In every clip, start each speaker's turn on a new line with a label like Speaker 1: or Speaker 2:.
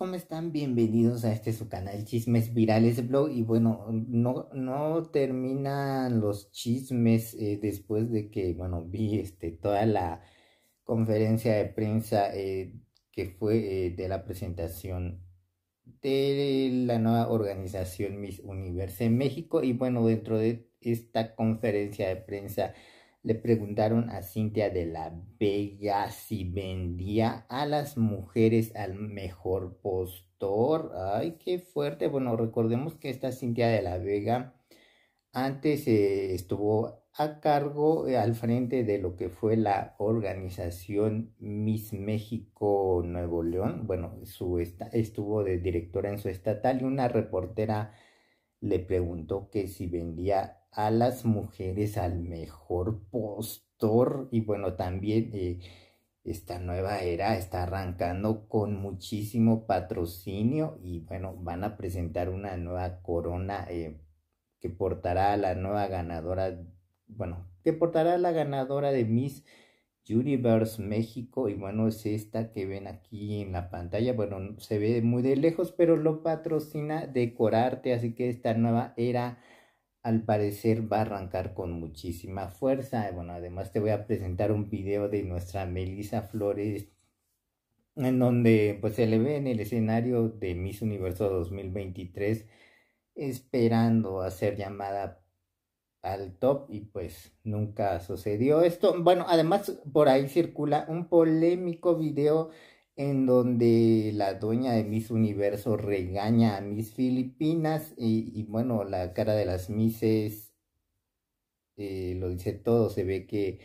Speaker 1: ¿cómo están? Bienvenidos a este su canal Chismes Virales Blog y bueno, no, no terminan los chismes eh, después de que, bueno, vi este, toda la conferencia de prensa eh, que fue eh, de la presentación de la nueva organización Miss Universo en México y bueno, dentro de esta conferencia de prensa le preguntaron a Cintia de la Vega si vendía a las mujeres al mejor postor. Ay, qué fuerte. Bueno, recordemos que esta Cintia de la Vega antes eh, estuvo a cargo eh, al frente de lo que fue la organización Miss México Nuevo León. Bueno, estuvo de directora en su estatal y una reportera le preguntó que si vendía a las mujeres al mejor postor y bueno, también eh, esta nueva era está arrancando con muchísimo patrocinio y bueno, van a presentar una nueva corona eh, que portará a la nueva ganadora, bueno, que portará a la ganadora de Miss Universe México y bueno, es esta que ven aquí en la pantalla, bueno, se ve muy de lejos, pero lo patrocina Decorarte, así que esta nueva era al parecer va a arrancar con muchísima fuerza. Eh, bueno, además te voy a presentar un video de nuestra Melissa Flores en donde pues se le ve en el escenario de Miss Universo 2023 esperando a ser llamada al top y pues nunca sucedió esto. Bueno, además por ahí circula un polémico video en donde la dueña de Miss Universo regaña a Miss Filipinas y, bueno, la cara de las Misses eh, lo dice todo, se ve que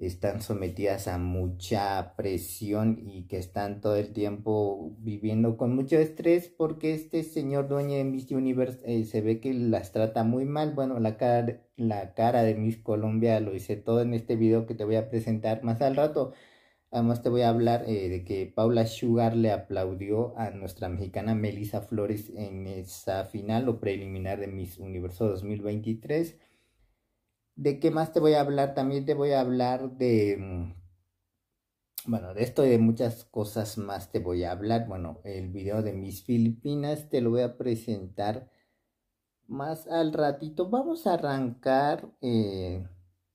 Speaker 1: están sometidas a mucha presión y que están todo el tiempo viviendo con mucho estrés porque este señor dueño de Miss Universo eh, se ve que las trata muy mal. Bueno, la cara, la cara de Miss Colombia lo hice todo en este video que te voy a presentar más al rato. Además te voy a hablar eh, de que Paula Sugar le aplaudió a nuestra mexicana Melissa Flores en esa final o preliminar de Miss Universo 2023. ¿De qué más te voy a hablar? También te voy a hablar de... Mm, bueno, de esto y de muchas cosas más te voy a hablar. Bueno, el video de Miss Filipinas te lo voy a presentar más al ratito. Vamos a arrancar eh,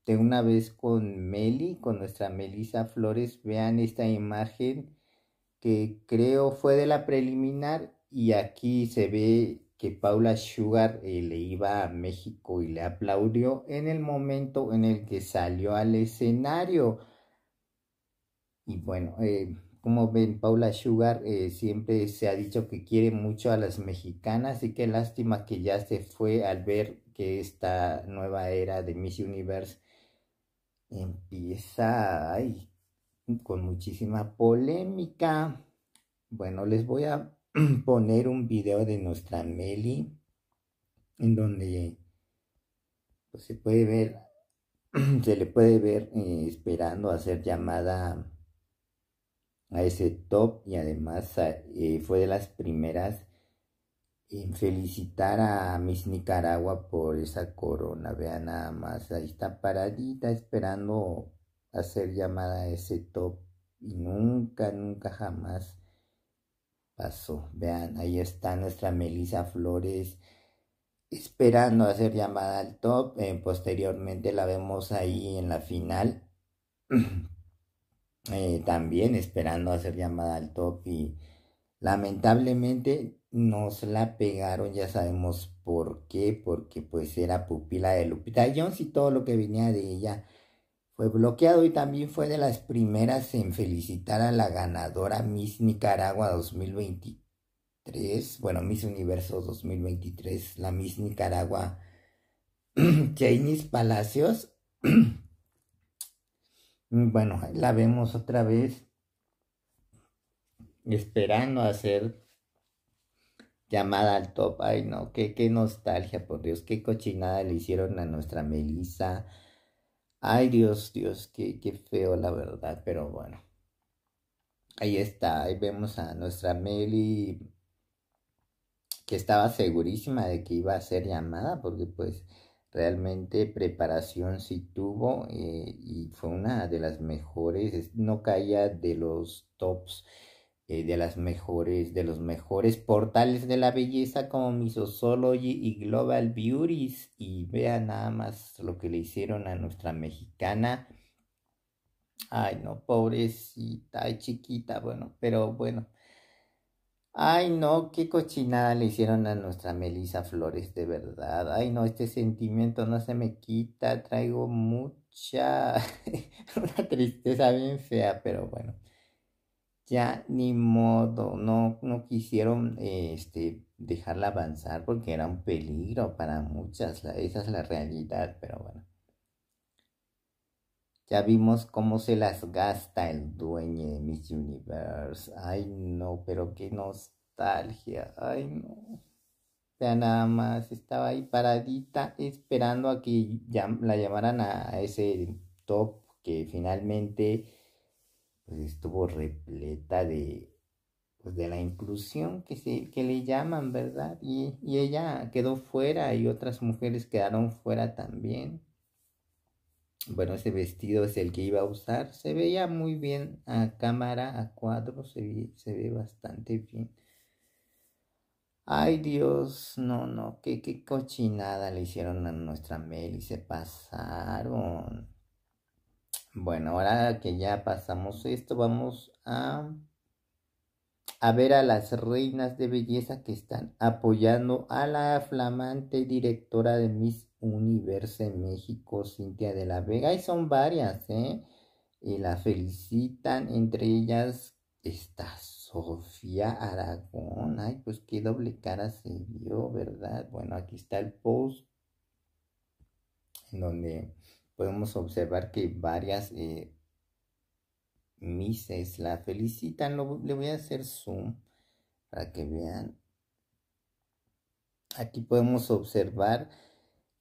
Speaker 1: de una vez con Meli, con nuestra Melisa Flores. Vean esta imagen que creo fue de la preliminar y aquí se ve que Paula Sugar eh, le iba a México y le aplaudió en el momento en el que salió al escenario. Y bueno, eh, como ven, Paula Sugar eh, siempre se ha dicho que quiere mucho a las mexicanas y qué lástima que ya se fue al ver que esta nueva era de Miss Universe empieza con muchísima polémica. Bueno, les voy a poner un video de nuestra Meli en donde pues, se puede ver, se le puede ver eh, esperando hacer llamada a ese top y además eh, fue de las primeras en felicitar a Miss Nicaragua por esa corona. Vean nada más, ahí está paradita esperando Hacer llamada a ese top y nunca, nunca jamás pasó. Vean, ahí está nuestra Melissa Flores esperando hacer llamada al top. Eh, posteriormente la vemos ahí en la final. Eh, también esperando hacer llamada al top y lamentablemente nos la pegaron, ya sabemos por qué, porque pues era pupila de Lupita Jones y todo lo que venía de ella fue bloqueado y también fue de las primeras en felicitar a la ganadora Miss Nicaragua 2023, bueno, Miss Universo 2023, la Miss Nicaragua Janice Palacios. bueno, la vemos otra vez esperando hacer llamada al top. Ay, no, qué, qué nostalgia, por Dios, qué cochinada le hicieron a nuestra Melissa. Ay, Dios, Dios, qué, qué feo, la verdad, pero bueno. Ahí está, ahí vemos a nuestra Meli que estaba segurísima de que iba a ser llamada porque pues realmente preparación sí tuvo eh, y fue una de las mejores, no caía de los tops eh, de las mejores, de los mejores portales de la belleza como Solo y Global Beauties. Y vean nada más lo que le hicieron a nuestra mexicana. Ay, no, pobrecita, ay, chiquita, bueno, pero bueno. Ay, no, qué cochinada le hicieron a nuestra Melissa Flores, de verdad. Ay, no, este sentimiento no se me quita, traigo mucha, una tristeza bien fea, pero bueno ya ni modo, no, no quisieron este, dejarla avanzar porque era un peligro para muchas, esa es la realidad, pero bueno. Ya vimos cómo se las gasta el dueño de Miss Universe. Ay, no, pero qué nostalgia. Ay, no. Ya nada más estaba ahí paradita esperando a que ya la llamaran a ese top que finalmente pues, estuvo repleta de, pues, de la inclusión que, se, que le llaman, ¿verdad? Y, ella quedó fuera y otras mujeres quedaron fuera también. Bueno, ese vestido es el que iba a usar. Se veía muy bien a cámara, a cuadro, se ve, se ve bastante bien. Ay Dios, no, no, qué, qué cochinada le hicieron a nuestra Mel y se pasaron. Bueno, ahora que ya pasamos esto, vamos a, a ver a las reinas de belleza que están apoyando a la flamante directora de Miss Universo en México, Cintia de la Vega, y son varias, ¿eh? Y la felicitan, entre ellas está Sofía Aragón. Ay, pues qué doble cara se dio, ¿verdad? Bueno, aquí está el post en donde podemos observar que varias eh, mises la felicitan. le voy a hacer zoom para que vean. Aquí podemos observar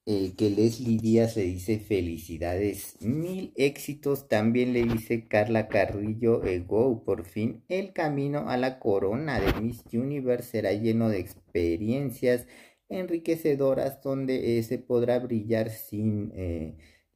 Speaker 1: eh, que Leslie Díaz se dice felicidades, mil éxitos. También le dice Carla Carrillo, eh, go, por fin el camino a la corona de Miss Universe será lleno de experiencias enriquecedoras donde eh, se podrá brillar sin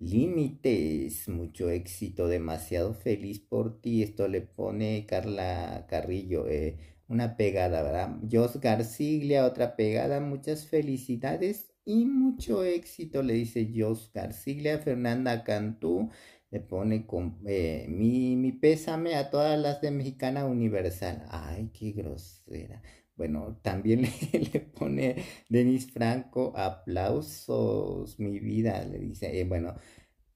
Speaker 1: límites. Mucho éxito, demasiado feliz por ti. Esto le pone Carla Carrillo. Eh, una pegada, ¿verdad? Jos Garciglia, otra pegada. Muchas felicidades y mucho éxito, le dice Jos Garciglia. Fernanda Cantú le pone con, eh, mi, mi pésame a todas las de Mexicana Universal. Ay, qué grosera. Bueno, también le, pone Denis Franco aplausos, mi vida, le dice, eh, bueno,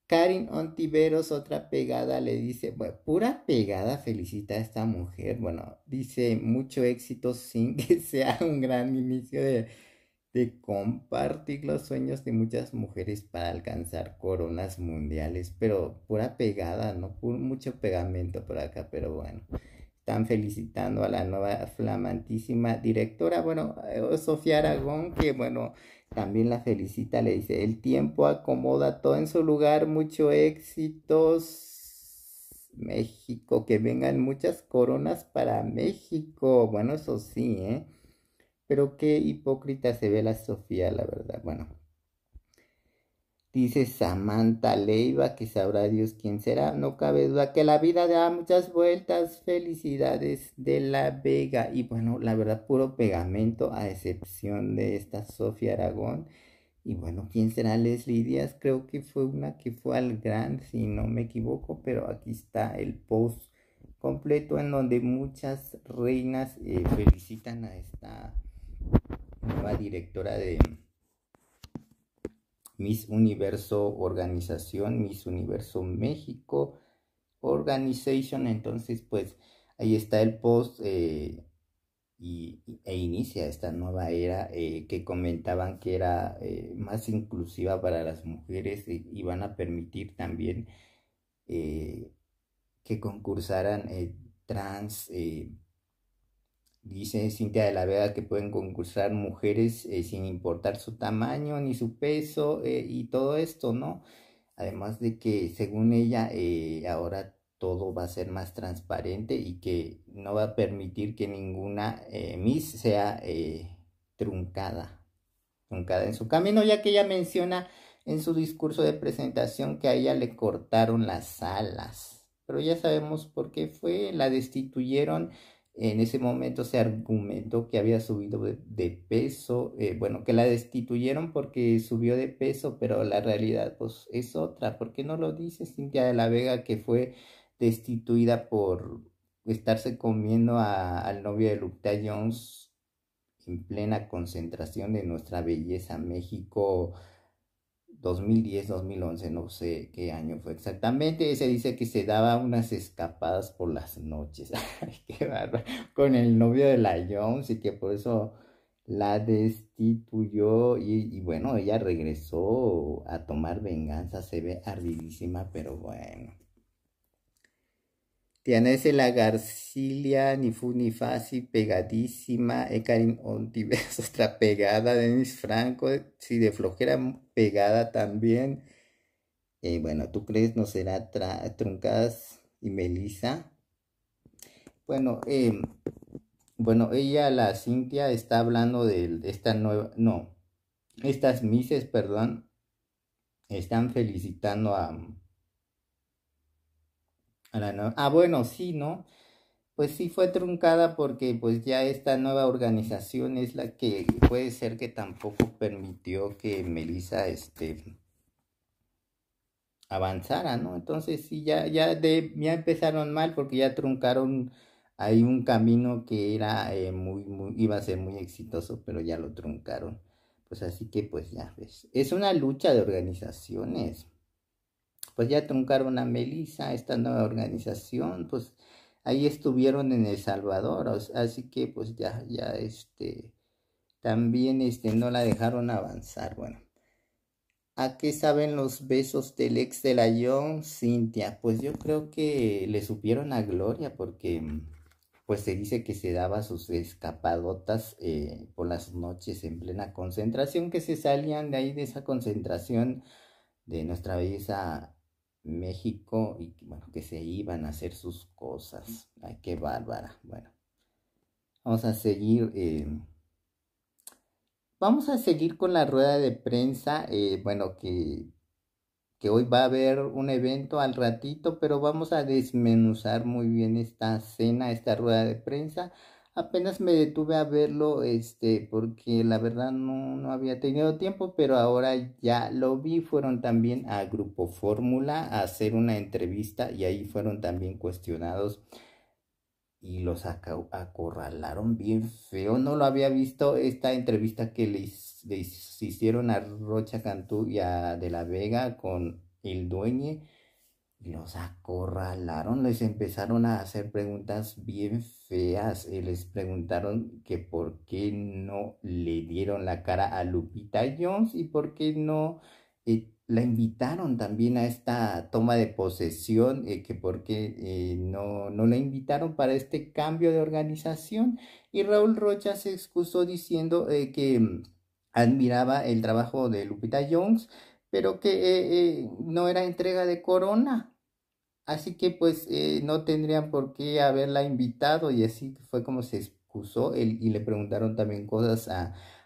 Speaker 1: Karin Ontiveros, otra pegada, le dice, bueno, pura pegada felicita a esta mujer, bueno, dice mucho éxito sin que sea un gran inicio de, de compartir los sueños de muchas mujeres para alcanzar coronas mundiales, pero pura pegada, no mucho pegamento por acá, pero bueno están felicitando a la nueva flamantísima directora, bueno, eh, oh, Sofía Aragón, que bueno, también la felicita, le dice, el tiempo acomoda todo en su lugar, mucho éxitos. México, que vengan muchas coronas para México. Bueno, eso sí, ¿eh? Pero qué hipócrita se ve la Sofía, la verdad. Bueno, Dice Samantha Leiva, que sabrá Dios quién será. No cabe duda que la vida da muchas vueltas. Felicidades de la Vega. Y bueno, la verdad, puro pegamento, a excepción de esta Sofía Aragón. Y bueno, ¿quién será Leslie Díaz? Creo que fue una que fue al gran, si no me equivoco, pero aquí está el post completo en donde muchas reinas eh, felicitan a esta nueva directora de Miss Universo Organización, Miss Universo México Organization. Entonces, pues ahí está el post eh, y, e inicia esta nueva era eh, que comentaban que era eh, más inclusiva para las mujeres y, y van a permitir también que concursaran trans Dice Cintia de la Vega que pueden concursar mujeres eh, sin importar su tamaño ni su peso eh, y todo esto, ¿no? Además de que según ella eh, ahora todo va a ser más transparente y que no va a permitir que ninguna Miss sea truncada, truncada en su camino, ya que ella menciona en su discurso de presentación que a ella le cortaron las alas. Pero ya sabemos por qué fue, la destituyeron en ese momento se argumentó que había subido de, peso, eh, bueno, que la destituyeron porque subió de peso, pero la realidad pues es otra. ¿Por qué no lo dice Cintia de la Vega que fue destituida por estarse comiendo al novio de Lupita Jones en plena concentración de nuestra belleza México? 2010-2011, no sé qué año fue exactamente. se dice que se daba unas escapadas por las noches. Con el novio de la Jones y que por eso la destituyó. Y, y bueno, ella regresó a tomar venganza. Se ve ardidísima, pero bueno. Tianese la garcilia ni fu ni fácil, pegadísima, Ekarin eh, ves otra pegada, Denis Franco, si de flojera pegada también. y bueno, ¿tú crees no será Truncadas y Melissa? Bueno, em, bueno, ella, la Cintia, está hablando de esta nueva, no, estas mises, perdón, están felicitando a, ah, bueno, sí, ¿no? Pues sí fue truncada porque pues ya esta nueva organización es la que puede ser que tampoco permitió que Melissa este avanzara, ¿no? Entonces sí ya ya ya empezaron mal porque ya truncaron ahí un camino que era eh, muy muy iba a ser muy exitoso, pero ya lo truncaron. Pues así que pues ya ves, es una lucha de organizaciones pues ya truncaron a Melissa, esta nueva organización, pues ahí estuvieron en El Salvador, así que pues ya, ya este, también este, no la dejaron avanzar, bueno. ¿A qué saben los besos del ex de la Young, Cintia? Pues yo creo que le supieron a Gloria porque pues se dice que se daba sus escapadotas eh, por las noches en plena concentración, que se salían de ahí de esa concentración de nuestra belleza México y bueno, que se iban a hacer sus cosas. Ay, qué bárbara. Bueno, vamos a seguir. Em, vamos a seguir con la rueda de prensa. Eh, bueno, que, que hoy va a haber un evento al ratito, pero vamos a desmenuzar muy bien esta cena, esta rueda de prensa apenas me detuve a verlo, este, porque la verdad no, no había tenido tiempo, pero ahora ya lo vi. Fueron también a Grupo Fórmula a hacer una entrevista y ahí fueron también cuestionados y los acorralaron bien feo. No lo había visto esta entrevista que les, les hicieron a Rocha Cantú y a De la Vega con el dueño los acorralaron, les empezaron a hacer preguntas bien feas. les preguntaron que por qué no le dieron la cara a Lupita Jones y por qué no eh, la invitaron también a esta toma de posesión, eh, que por qué eh, no, no la invitaron para este cambio de organización. Y Raúl Rocha se excusó diciendo que mm, admiraba el trabajo de Lupita Jones pero que eh, eh, no era entrega de corona. Así que pues eh, no tendrían por qué haberla invitado y así fue como se excusó él, y le preguntaron también cosas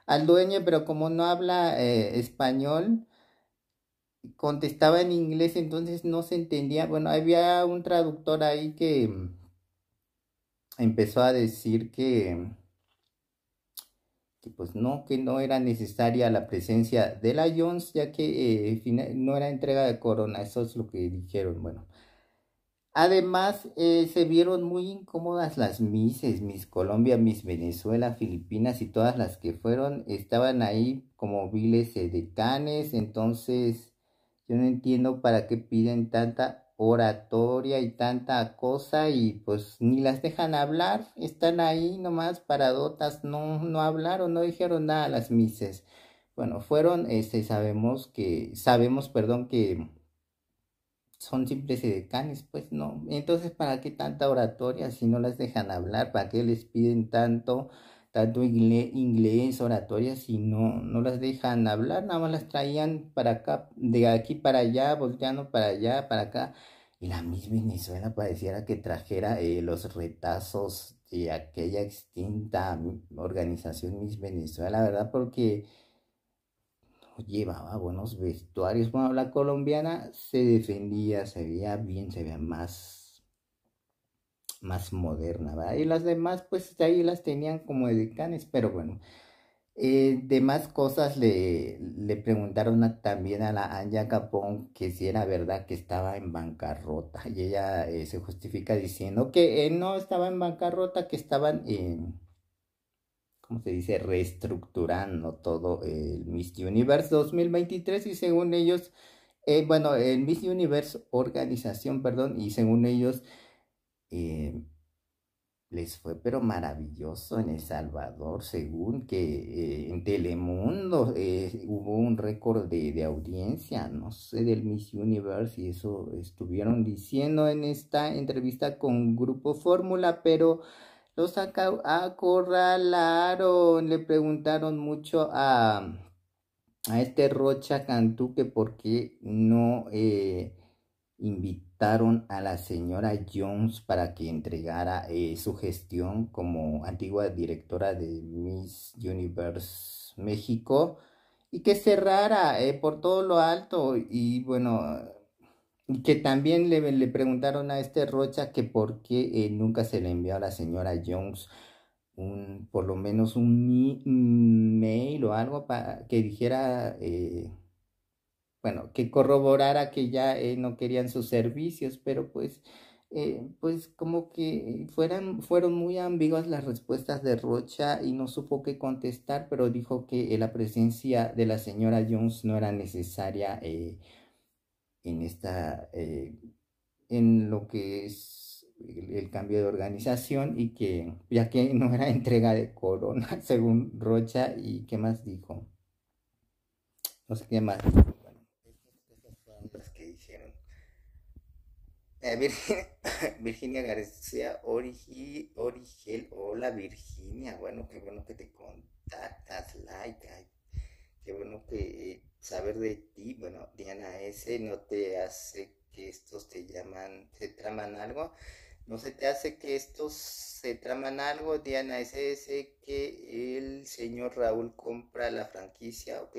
Speaker 1: al dueño, pero como no habla español, contestaba en inglés, entonces no se entendía. Bueno, había un traductor ahí que mm, empezó a decir que que pues no, que no era necesaria la presencia de la Jones, ya que eh, no era entrega de corona, eso es lo que dijeron, bueno. Además, eh, se vieron muy incómodas las mises, Miss Colombia, Miss Venezuela, Filipinas y todas las que fueron, estaban ahí como viles eh, decanes, entonces yo no entiendo para qué piden tanta oratoria y tanta cosa y pues ni las dejan hablar, están ahí nomás paradotas, no, no hablaron, no dijeron nada a las mises. Bueno, fueron, este, sabemos que, sabemos, perdón, que son simples edecanes, pues no. Entonces, ¿para qué tanta oratoria si no las dejan hablar? ¿Para qué les piden tanto? tanto inglés, oratorias, y no, no las dejan hablar, nada más las traían para acá, de aquí para allá, volteando para allá, para acá. Y la misma Venezuela pareciera que trajera eh, los retazos de aquella extinta organización Miss Venezuela, ¿verdad? Porque no llevaba buenos vestuarios. Bueno, la colombiana se defendía, se veía bien, se veía más más moderna, ¿verdad? Y las demás, pues ahí las tenían como de pero bueno. Eh, demás cosas le, le preguntaron también a la Anja Capón que si era verdad que estaba en bancarrota y ella eh, se justifica diciendo que eh, no estaba en bancarrota, que estaban, en, ¿cómo se dice?, reestructurando todo el Miss Universe 2023 y según ellos, bueno, el Miss Universe organización, perdón, y según ellos Em, les fue pero maravilloso en El Salvador, según que eh, en Telemundo eh, hubo un récord de, audiencia, no sé, del Miss Universe y eso estuvieron diciendo en esta entrevista con Grupo Fórmula, pero los acorralaron, le preguntaron mucho a, este Rocha Cantuque que por qué no eh, invitó a la señora Jones para que entregara eh, su gestión como antigua directora de Miss Universe México y que cerrara eh, por todo lo alto y bueno, que también le, preguntaron a este Rocha que por qué eh, nunca se le envió a la señora Jones un, por lo menos un mail o algo para que dijera bueno, que corroborara que ya eh, no querían sus servicios, pero pues, eh, pues como que fueran, fueron muy ambiguas las respuestas de Rocha y no supo qué contestar, pero dijo que eh, la presencia de la señora Jones no era necesaria en esta, en lo que es el, el cambio de organización y que ya que no era entrega de corona según Rocha y qué más dijo no sé qué más Eh, Virginia, García Origel. Hola Virginia, bueno, qué bueno que te contactas, like, qué bueno que eh, saber de ti. Bueno, Diana S, ¿no te hace que estos te llaman, te traman algo? ¿No se te hace que estos se traman algo, Diana? ¿Es ese que el señor Raúl compra la franquicia? Ok,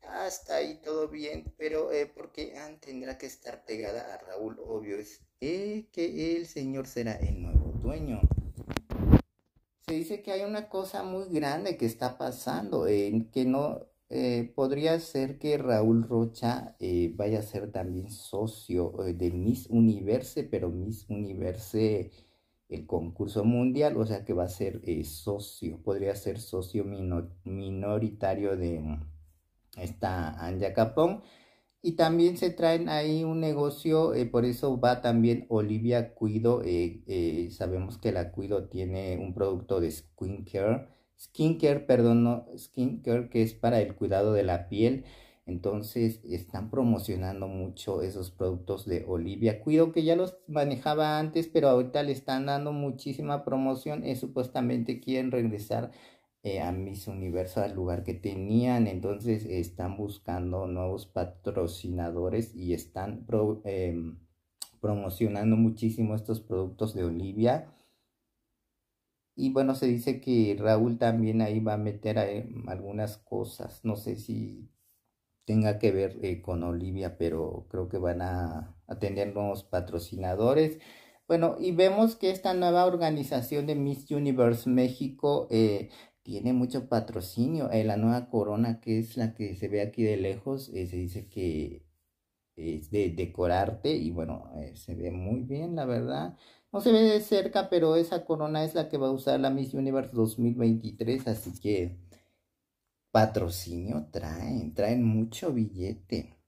Speaker 1: hasta ah, ahí todo bien, pero eh, porque ah, tendrá que estar pegada a Raúl, obvio, es que el señor será el nuevo dueño. Se dice que hay una cosa muy grande que está pasando, en eh, que no eh, podría ser que Raúl Rocha eh, vaya a ser también socio eh, de Miss Universe, pero Miss Universe, el concurso mundial, o sea que va a ser socio, podría ser socio minoritario de mm, esta Anja Capón. Y también se traen ahí un negocio, por eso va también Olivia Cuido. sabemos que la Cuido tiene un producto de skincare skincare, perdón, no, skincare que es para el cuidado de la piel. Entonces están promocionando mucho esos productos de Olivia Cuido que ya los manejaba antes, pero ahorita le están dando muchísima promoción. supuestamente quieren regresar eh, a Miss Universo al lugar que tenían. Entonces están buscando nuevos patrocinadores y están em, promocionando muchísimo estos productos de Olivia. Y bueno, se dice que Raúl también ahí va a meter em, algunas cosas. No sé si tenga que ver eh, con Olivia, pero creo que van a, atender tener nuevos patrocinadores. Bueno, y vemos que esta nueva organización de Miss Universe México eh, tiene mucho patrocinio. Eh, la nueva corona, que es la que se ve aquí de lejos, se dice que es de decorarte y bueno, se ve muy bien, la verdad. No se ve de cerca, pero esa corona es la que va a usar la Miss Universe 2023, así que patrocinio traen, traen mucho billete.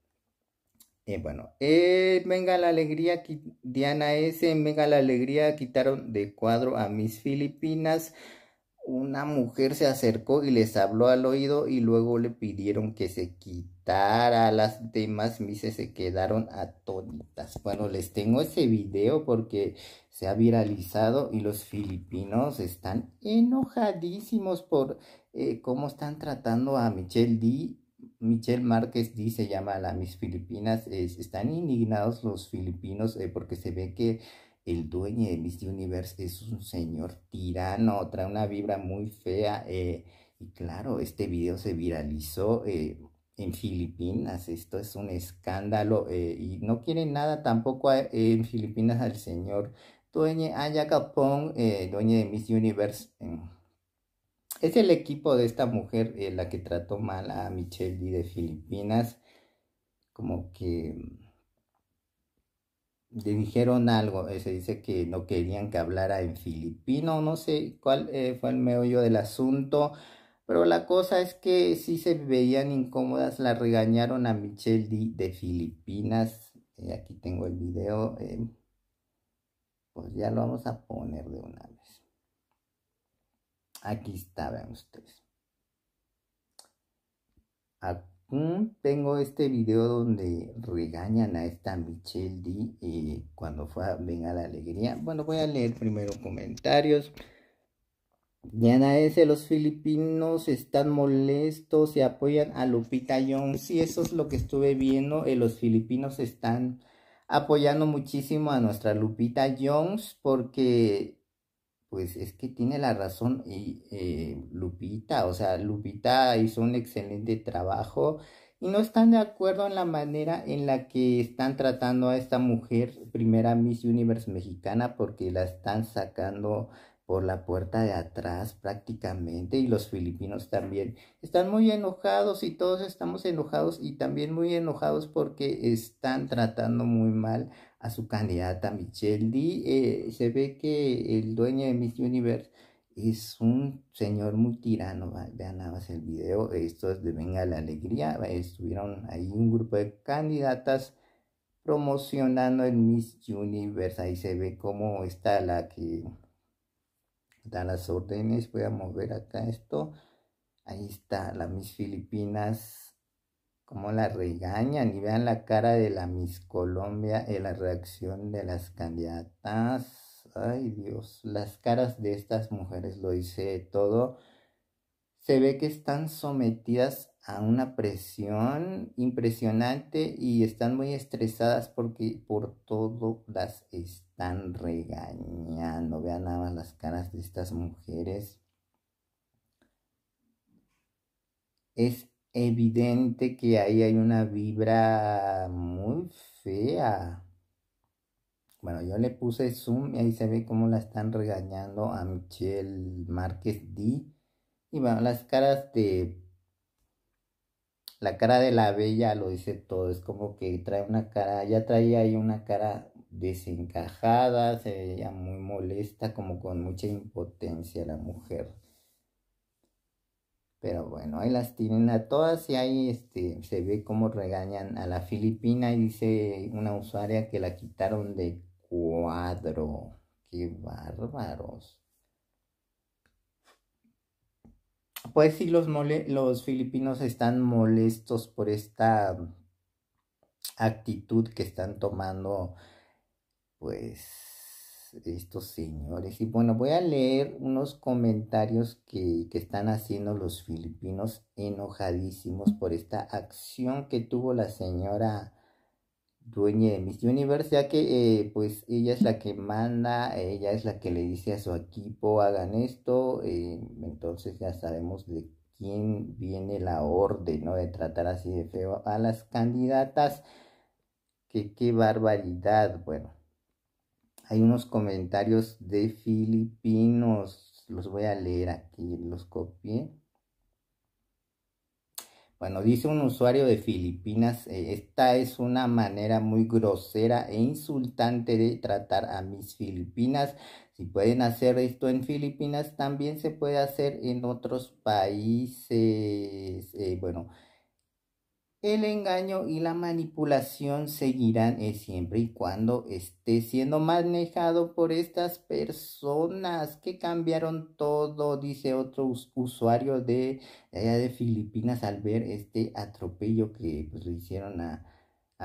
Speaker 1: Eh, bueno, eh, venga la alegría, Diana S, venga la alegría, quitaron de cuadro a Miss Filipinas una mujer se acercó y les habló al oído y luego le pidieron que se quitara. Las demás mises se quedaron atónitas. Bueno, les tengo ese video porque se ha viralizado y los filipinos están enojadísimos por eh, cómo están tratando a Michelle D. Michelle Márquez D se llama la mis Filipinas. están indignados los filipinos eh, porque se ve que el dueño de Miss Universe es un señor tirano, trae una vibra muy fea. Eh, y claro, este video se viralizó eh, en Filipinas, esto es un escándalo eh, y no quieren nada tampoco en Filipinas al señor dueño Aya Capón, dueño de Miss Universe. Es el equipo de esta mujer la que trató mal a Michelle D de Filipinas, como que dijeron algo, eh, se dice que no querían que hablara en filipino, no sé cuál eh, fue el meollo del asunto, pero la cosa es que sí se veían incómodas, la regañaron a Michelle de Filipinas, eh, aquí tengo el video, pues ya lo vamos a poner de una vez. Aquí está, vean ustedes. aquí tengo este video donde regañan a esta Michelle D eh, cuando fue a Venga la Alegría. Bueno, voy a leer primero comentarios. Diana S. Los filipinos están molestos y apoyan a Lupita Jones. Y eso es lo que estuve viendo. Eh, los filipinos están apoyando muchísimo a nuestra Lupita Jones porque pues es que tiene la razón y, eh, Lupita, o sea, Lupita hizo un excelente trabajo y no están de acuerdo en la manera en la que están tratando a esta mujer, primera Miss Universe mexicana, porque la están sacando por la puerta de atrás prácticamente y los filipinos también están muy enojados y todos estamos enojados y también muy enojados porque están tratando muy mal a su candidata Michelle D. Eh, se ve que el dueño de Miss Universe es un señor muy tirano. Vean nada más el video. Esto es de Venga la Alegría. Estuvieron ahí un grupo de candidatas promocionando el Miss Universe. Ahí se ve cómo está la que da las órdenes. Voy a mover acá esto. Ahí está, la Miss Filipinas. Como la regañan y vean la cara de la Miss Colombia en la reacción de las candidatas. Ay Dios, las caras de estas mujeres lo dice todo se ve que están sometidas a una presión impresionante y están muy estresadas porque por todo las están regañando. Vean nada más las caras de estas mujeres. Es evidente que ahí hay una vibra muy fea. Bueno, yo le puse zoom y ahí se ve cómo la están regañando a Michelle Márquez D y bueno, las caras de... La cara de la bella lo dice todo, es como que trae una cara, ya traía ahí una cara desencajada, se veía muy molesta, como con mucha impotencia la mujer. Pero bueno, ahí las tienen a todas y ahí este, se ve cómo regañan a la Filipina y dice una usuaria que la quitaron de cuadro. ¡Qué bárbaros! Pues sí, los, los filipinos están molestos por esta mm, actitud que están tomando, pues, estos señores. Y bueno, voy a leer unos comentarios que están haciendo los filipinos enojadísimos por esta acción que tuvo la señora dueña de Miss Universe, ya que eh, pues ella es la que manda, ella es la que le dice a su equipo hagan esto, eh, entonces ya sabemos de quién viene la orden, ¿no? De tratar así de feo a las candidatas, que qué barbaridad, bueno. Hay unos comentarios de filipinos, los voy a leer aquí, los copié. Bueno, dice un usuario de Filipinas, eh, esta es una manera muy grosera e insultante de tratar a mis Filipinas. Si pueden hacer esto en Filipinas, también se puede hacer en otros países. Eh, bueno, el engaño y la manipulación seguirán eh, siempre y cuando esté siendo manejado por estas personas que cambiaron todo, dice otro usuario de allá eh, de Filipinas al ver este atropello que pues, le hicieron a,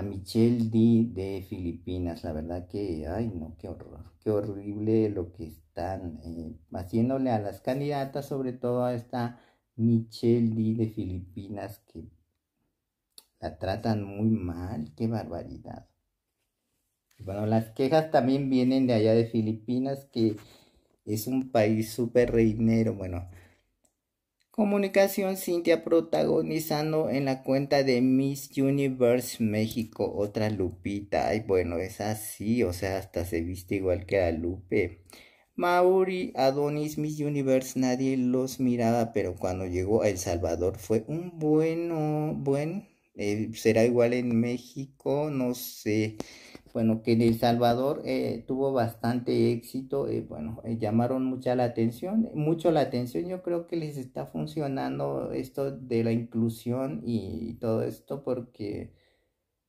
Speaker 1: Michelle D de Filipinas. La verdad que, ay no, qué horror, qué horrible lo que están eh, haciéndole a las candidatas, sobre todo a esta Michelle D de Filipinas que la tratan muy mal, qué barbaridad. Bueno, las quejas también vienen de allá de Filipinas, que es un país súper reinero. Bueno, comunicación Cintia protagonizando en la cuenta de Miss Universe México, otra Lupita. Ay, bueno, es así, o sea, hasta se viste igual que a Lupe. Mauri, Adonis, Miss Universe, nadie los miraba, pero cuando llegó a El Salvador fue un bueno, buen eh, será igual en México, no sé. Bueno, que en El Salvador eh, tuvo bastante éxito, eh, bueno, eh, llamaron mucha la atención, mucho la atención, yo creo que les está funcionando esto de la inclusión y, todo esto porque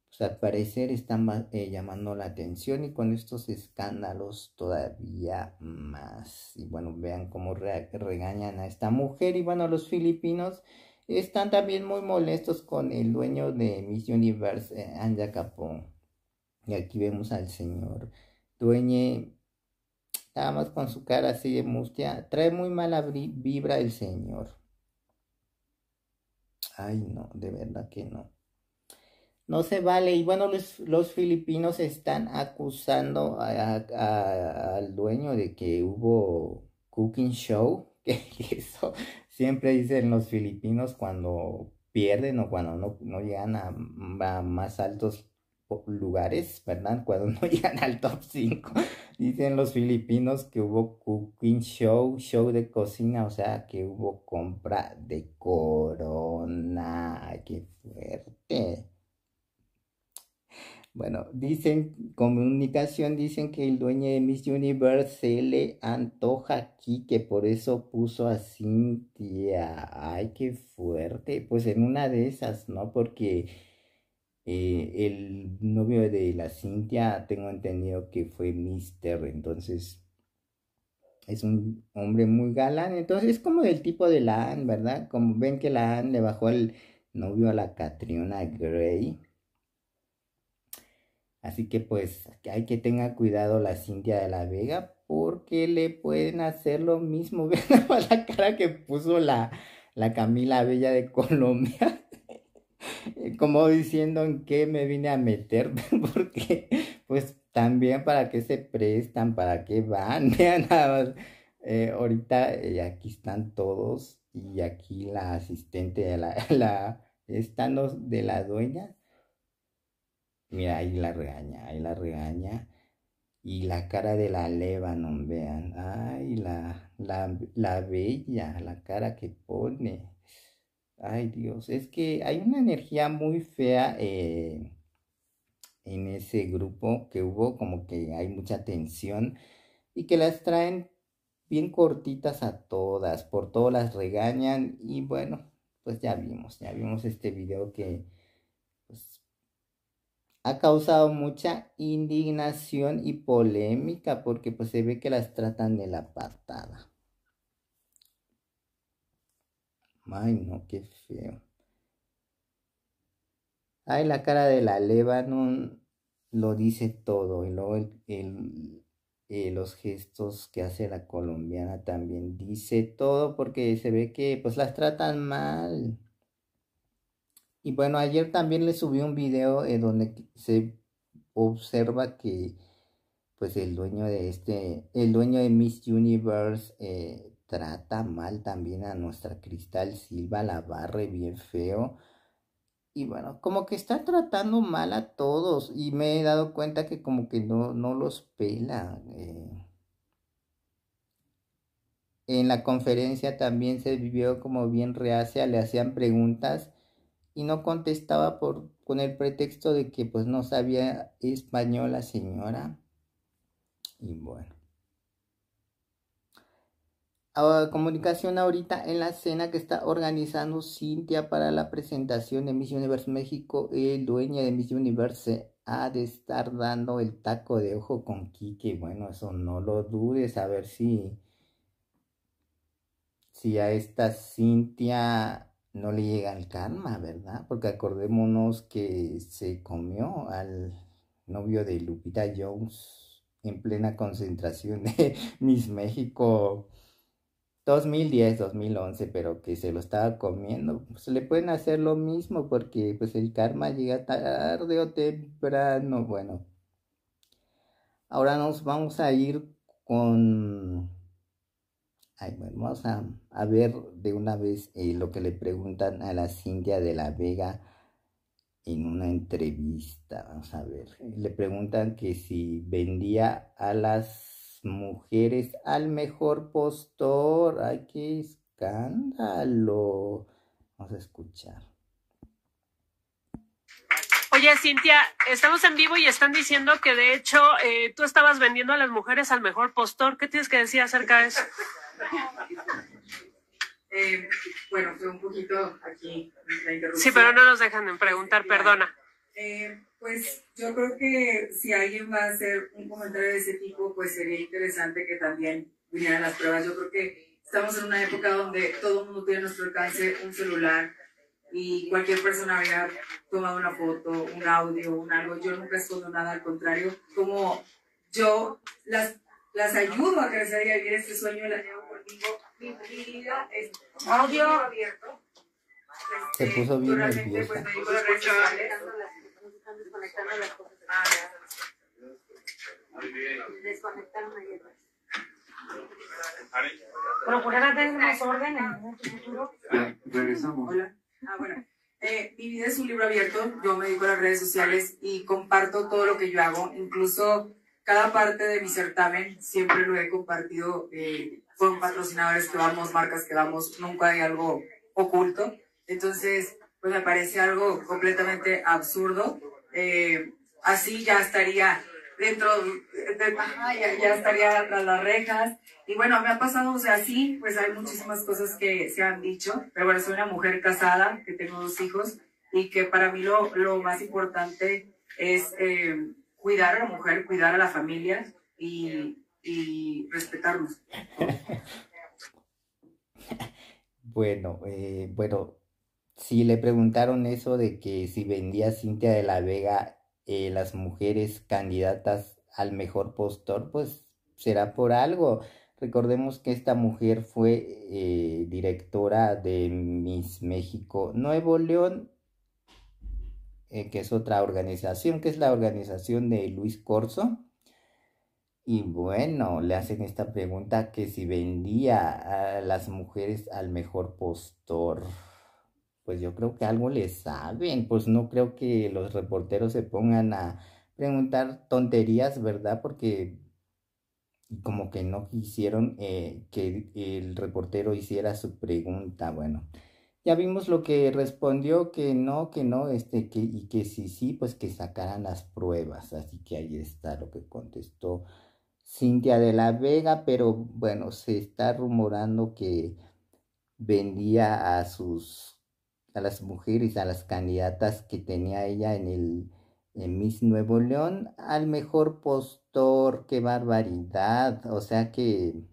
Speaker 1: pues, al parecer están eh, llamando la atención y con estos escándalos todavía más. Y bueno, vean cómo regañan a esta mujer y bueno, los filipinos están también muy molestos con el dueño de Miss Universe, eh, Anja Capón. Y aquí vemos al señor dueño, nada más con su cara así de mustia. Trae muy mala vibra el señor. Ay, no, de verdad que no. No se vale. Y bueno, los, filipinos están acusando al dueño de que hubo cooking show que eso? siempre dicen los filipinos cuando pierden o cuando no, no llegan a, más altos lugares, ¿verdad? Cuando no llegan al top 5. Dicen los filipinos que hubo cooking show, show de cocina, o sea, que hubo compra de corona. ¡Qué fuerte! Bueno, dicen, comunicación, dicen que el dueño de Miss Universe se le antoja aquí, que por eso puso a Cintia. Ay, qué fuerte. Pues en una de esas, ¿no? Porque eh, el novio de la Cintia, tengo entendido que fue Mister, entonces es un hombre muy galán. Entonces es como del tipo de la Anne, ¿verdad? Como ven que la Anne le bajó al novio a la Catriona Gray Así que pues hay que tener cuidado la Cintia de la Vega porque le pueden hacer lo mismo. Vean la cara que puso la, Camila Bella de Colombia. Como diciendo en qué me vine a meter, porque pues también para qué se prestan, para qué van, vean nada más. Eh, ahorita eh, aquí están todos y aquí la asistente de la, la de la dueña Mira, ahí la regaña, ahí la regaña. Y la cara de la Lebanon, vean. Ay, la, la, la bella, la cara que pone. Ay, Dios, es que hay una energía muy fea eh, en ese grupo que hubo, como que hay mucha tensión y que las traen bien cortitas a todas, por todas las regañan y bueno, pues ya vimos, ya vimos este video que ha causado mucha indignación y polémica porque pues se ve que las tratan de la patada. Ay, no, qué feo. Ay, la cara de la Lebanon lo dice todo. Y luego eh, los gestos que hace la colombiana también dice todo porque se ve que pues las tratan mal. Y bueno, ayer también le subí un video en eh, donde se observa que pues el dueño de este, el dueño de Miss Universe eh, trata mal también a nuestra Cristal Silva, la barre bien feo. Y bueno, como que está tratando mal a todos y me he dado cuenta que como que no, no los pela. Eh. En la conferencia también se vivió como bien reacia, le hacían preguntas y no contestaba por, con el pretexto de que pues no sabía español la señora. Y bueno. Ah, comunicación ahorita en la cena que está organizando Cintia para la presentación de Miss Universe México. El dueño de Miss Universe ha de estar dando el taco de ojo con Kiki. Bueno, eso no lo dudes. A ver si, si a esta Cintia no le llega el karma, ¿verdad? Porque acordémonos que se comió al novio de Lupita Jones en plena concentración de Miss México 2010, 2011, pero que se lo estaba comiendo. Pues le pueden hacer lo mismo porque pues el karma llega tarde o temprano. Bueno, ahora nos vamos a ir con vamos a, ver de una vez eh, lo que le preguntan a la Cintia de la Vega en una entrevista. Vamos a ver. Le preguntan que si vendía a las mujeres al mejor postor. Ay, qué escándalo. Vamos a escuchar.
Speaker 2: Oye, Cintia, estamos en vivo y están diciendo que de hecho eh, tú estabas vendiendo a las mujeres al mejor postor. ¿Qué tienes que decir acerca de eso? Eh, bueno, fue un poquito aquí la interrupción. Sí, pero no nos dejan en preguntar, este, perdona. Eh, pues yo creo que si alguien va a hacer un comentario de ese tipo, pues sería interesante que también vinieran las pruebas. Yo creo que estamos en una época donde todo el mundo tiene a nuestro alcance un celular y cualquier persona había tomado una foto, un audio, un algo. Yo nunca escondo nada, al contrario, como yo las, las ayudo a crecer y a vivir este sueño digo, mi, vida es audio abierto.
Speaker 1: Se este, puso bien nerviosa. Pues, las cosas sociales. Ah,
Speaker 2: Desconectaron ayer. Procurar hacer más un futuro. Regresamos. Hola. Ah, bueno. Eh, mi vida es un libro abierto, yo me dedico a las redes sociales y comparto todo lo que yo hago, incluso cada parte de mi certamen siempre lo he compartido eh, con patrocinadores que vamos, marcas que vamos, nunca hay algo oculto. Entonces, pues me parece algo completamente absurdo. Eh, así ya estaría dentro, de, ya, estaría las rejas. Y bueno, me ha pasado, así pues hay muchísimas cosas que se han dicho, pero bueno, soy una mujer casada, que tengo dos hijos, y que para mí lo, más importante es eh, cuidar a la mujer, cuidar a la familia, y, y respetarnos.
Speaker 1: bueno, eh, bueno, si le preguntaron eso de que si vendía Cintia de la Vega eh, las mujeres candidatas al mejor postor, pues será por algo. Recordemos que esta mujer fue eh, directora de Miss México Nuevo León, que es otra organización, que es la organización de Luis Corso. Y bueno, le hacen esta pregunta que si vendía a las mujeres al mejor postor. Pues yo creo que algo le saben, pues no creo que los reporteros se pongan a preguntar tonterías, ¿verdad? Porque como que no quisieron eh, que el reportero hiciera su pregunta. Bueno, ya vimos lo que respondió, que no, que no, este, que, y que sí, sí, pues que sacaran las pruebas. Así que ahí está lo que contestó Cintia de la Vega, pero bueno, se está rumorando que vendía a sus a las mujeres, a las candidatas que tenía ella en el en Miss Nuevo León al mejor postor, qué barbaridad, o sea que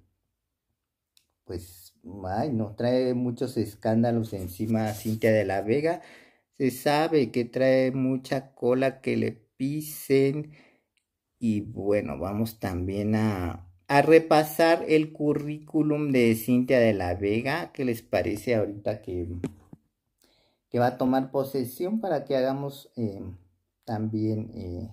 Speaker 1: pues ay, nos trae muchos escándalos encima a Cintia de la Vega. Se sabe que trae mucha cola que le pisen y bueno, vamos también a, repasar el currículum de Cintia de la Vega. que les parece ahorita que, que va a tomar posesión para que hagamos eh, también eh,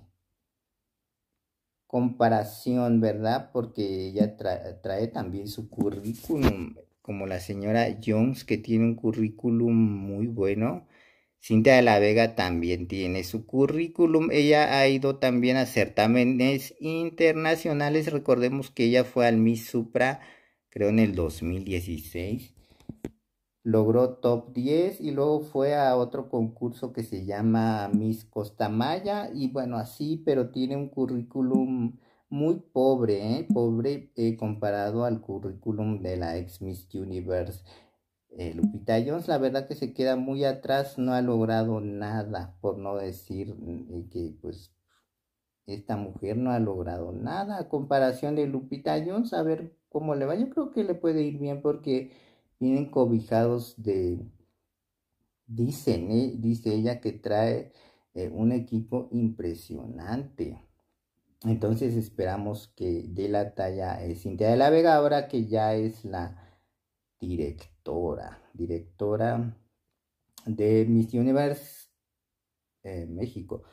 Speaker 1: comparación, ¿verdad? Porque ella trae también su currículum, como la señora Jones, que tiene un currículum muy bueno Cintia de la Vega también tiene su currículum. Ella ha ido también a certámenes internacionales. Recordemos que ella fue al Miss Supra, creo en el 2016. Logró top 10 y luego fue a otro concurso que se llama Miss Costa Maya. Y bueno, así, pero tiene un currículum muy pobre, ¿eh? pobre eh, comparado al currículum de la ex Miss Universe. Eh, Lupita Jones, la verdad que se queda muy atrás, no ha logrado nada, por no decir mm, eh, que pues esta mujer no ha logrado nada a comparación de Lupita Jones, a ver cómo le va. Yo creo que le puede ir bien porque vienen cobijados de, dicen, eh, dice ella que trae un equipo impresionante. Entonces esperamos que dé la talla Cintia de la Vega ahora que ya es la directora directora, de Miss Universe eh, México.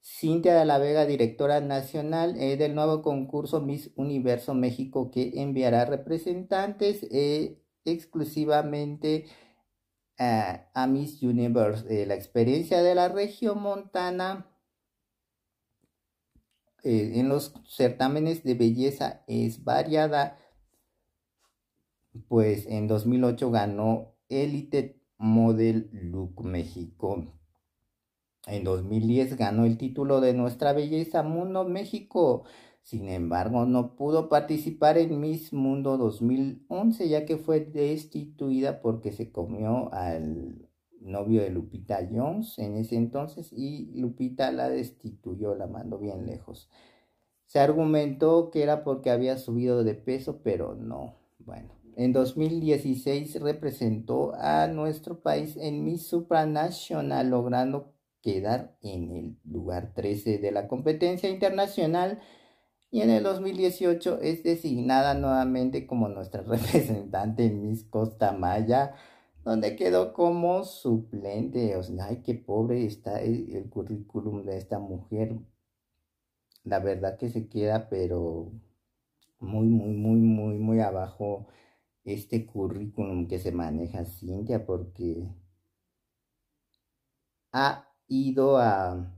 Speaker 1: Cintia de la Vega, directora nacional eh, del nuevo concurso Miss Universo México, que enviará representantes eh, exclusivamente a Miss Universe. la experiencia de la región montana en los certámenes de belleza es variada pues en 2008 ganó Elite Model Look México. En 2010 ganó el título de Nuestra Belleza Mundo México. Sin embargo, no pudo participar en Miss Mundo 2011 ya que fue destituida porque se comió al novio de Lupita Jones en ese entonces y Lupita la destituyó, la mandó bien lejos. Se argumentó que era porque había subido de peso, pero no. Bueno, en 2016 representó a nuestro país en Miss Supranacional, logrando quedar en el lugar 13 de la competencia internacional y en el 2018 es designada nuevamente como nuestra representante en Miss Costa Maya, donde quedó como suplente. O sea, ay, qué pobre está el currículum de esta mujer. La verdad que se queda, pero muy, muy, muy, muy, muy abajo este currículum que se maneja Cintia porque ha ido a...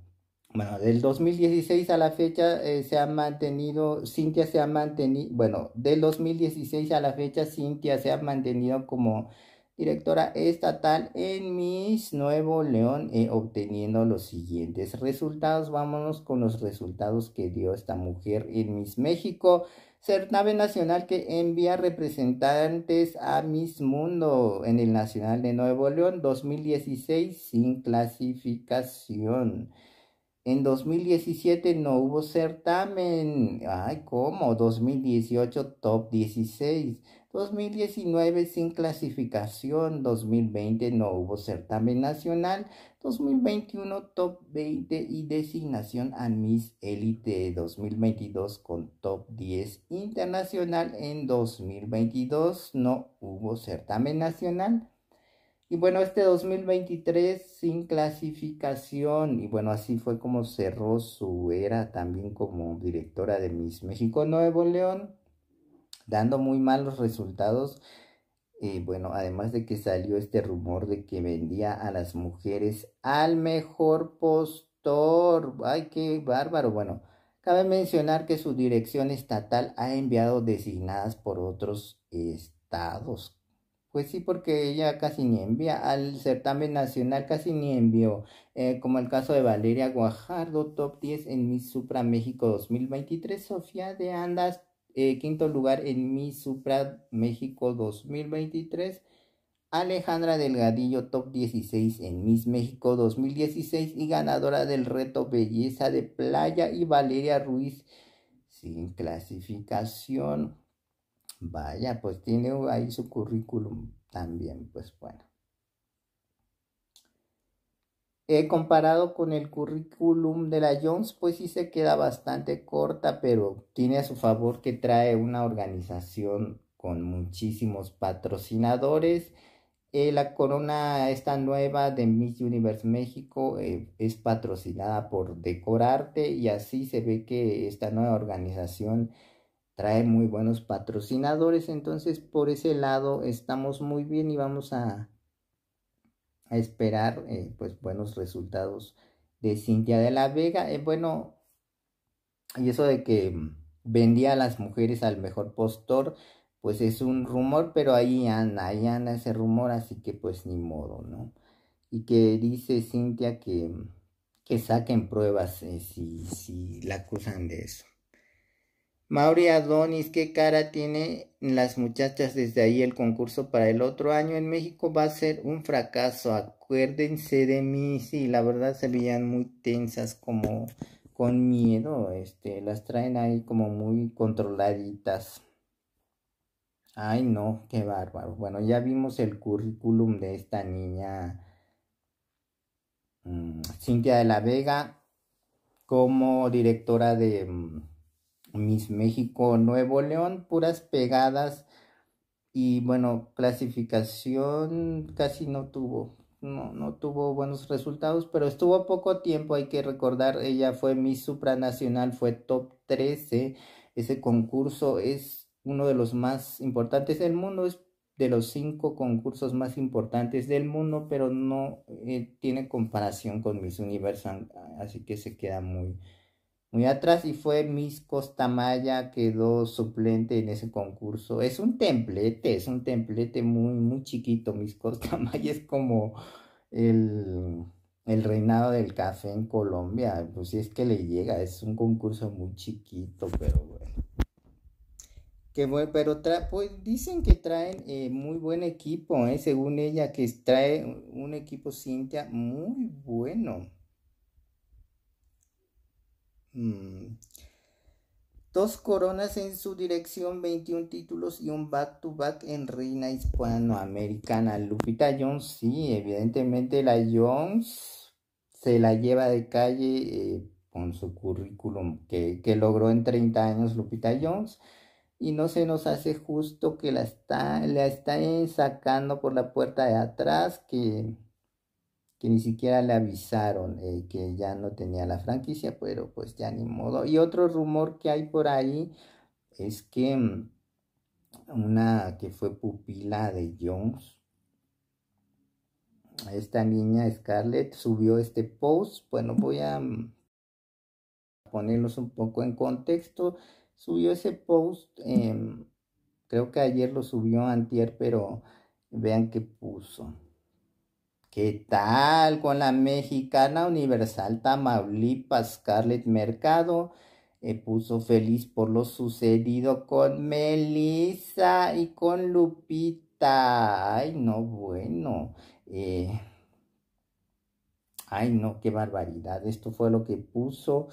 Speaker 1: Bueno, del 2016 a la fecha eh, se ha mantenido, Cintia se ha mantenido, bueno, del 2016 a la fecha Cintia se ha mantenido como directora estatal en Miss Nuevo León, eh, obteniendo los siguientes resultados. Vámonos con los resultados que dio esta mujer en Miss México certamen nacional que envía representantes a Miss Mundo en el Nacional de Nuevo León 2016 sin clasificación. En 2017 no hubo certamen. Ay, ¿cómo? 2018 top 16. 2019 sin clasificación, 2020 no hubo certamen nacional, 2021 top 20 y designación a Miss Elite 2022 con top 10 internacional en 2022 no hubo certamen nacional. Y bueno, este 2023 sin clasificación. Y bueno, así fue como cerró su era también como directora de Miss México Nuevo León dando muy malos resultados. y eh, bueno, además de que salió este rumor de que vendía a las mujeres al mejor postor. ¡Ay, qué bárbaro! Bueno, cabe mencionar que su dirección estatal ha enviado designadas por otros estados. Pues sí, porque ella casi ni envía al certamen nacional, casi ni envió, eh, como el caso de Valeria Guajardo, top 10 en Miss Supra México 2023, Sofía de Andas eh, quinto lugar en Miss Supra México 2023. Alejandra Delgadillo, top 16 en Miss México 2016 y ganadora del reto Belleza de Playa. Y Valeria Ruiz, sin clasificación. Vaya, pues tiene ahí su currículum también, pues bueno. Eh, comparado con el currículum de la Jones, pues sí se queda bastante corta, pero tiene a su favor que trae una organización con muchísimos patrocinadores. Eh, la corona esta nueva de Miss Universe México eh, es patrocinada por Decorarte y así se ve que esta nueva organización trae muy buenos patrocinadores. Entonces por ese lado estamos muy bien y vamos a a esperar eh, pues buenos resultados de Cintia de la Vega. es eh, bueno, y eso de que mm, vendía a las mujeres al mejor postor, pues es un rumor, pero ahí anda, anda ese rumor, así que pues ni modo, ¿no? Y que dice Cintia que, mm, que saquen pruebas eh, si, si la acusan de eso. Maury Adonis, qué cara tiene las muchachas desde ahí el concurso para el otro año en México va a ser un fracaso. Acuérdense de mí, sí, la verdad se veían muy tensas como con miedo, este, las traen ahí como muy controladitas. Ay, no, qué bárbaro. Bueno, ya vimos el currículum de esta niña mm, Cintia de la Vega como directora de mm, Miss México Nuevo León, puras pegadas y bueno, clasificación casi no tuvo, no, no tuvo buenos resultados, pero estuvo poco tiempo, hay que recordar, ella fue Miss Supranacional, fue top 13, ese concurso es uno de los más importantes del mundo, es de los cinco concursos más importantes del mundo, pero no eh, tiene comparación con Miss Universal, así que se queda muy, muy atrás y fue Miss Costamaya, quedó suplente en ese concurso. Es un templete, es un templete muy, muy chiquito. Miss Costamaya es como el, reinado del café en Colombia. Pues si es que le llega, es un concurso muy chiquito, pero bueno. Que bueno, pero pues dicen que traen eh, muy buen equipo, eh, según ella, que trae un equipo Cintia muy bueno.
Speaker 2: Mm.
Speaker 1: Dos coronas en su dirección, 21 títulos y un back-to-back en reina hispanoamericana. Lupita Jones, sí, evidentemente la Jones se la lleva de calle eh, con su currículum que, que, logró en 30 años Lupita Jones. Y no se nos hace justo que la está, está sacando por la puerta de atrás, que que ni siquiera le avisaron eh, que ya no tenía la franquicia, pero pues ya ni modo. Y otro rumor que hay por ahí es que mm, una que fue pupila de Jones, esta niña Scarlett subió este post, bueno, voy a mm, ponerlos un poco en contexto, subió ese post, em, creo que ayer lo subió Antier, pero vean qué puso. ¿Qué tal con la mexicana Universal Tamaulipas Scarlett Mercado? Eh, puso feliz por lo sucedido con Melissa y con Lupita. Ay, no, bueno. Eh, ay, no, qué barbaridad. Esto fue lo que puso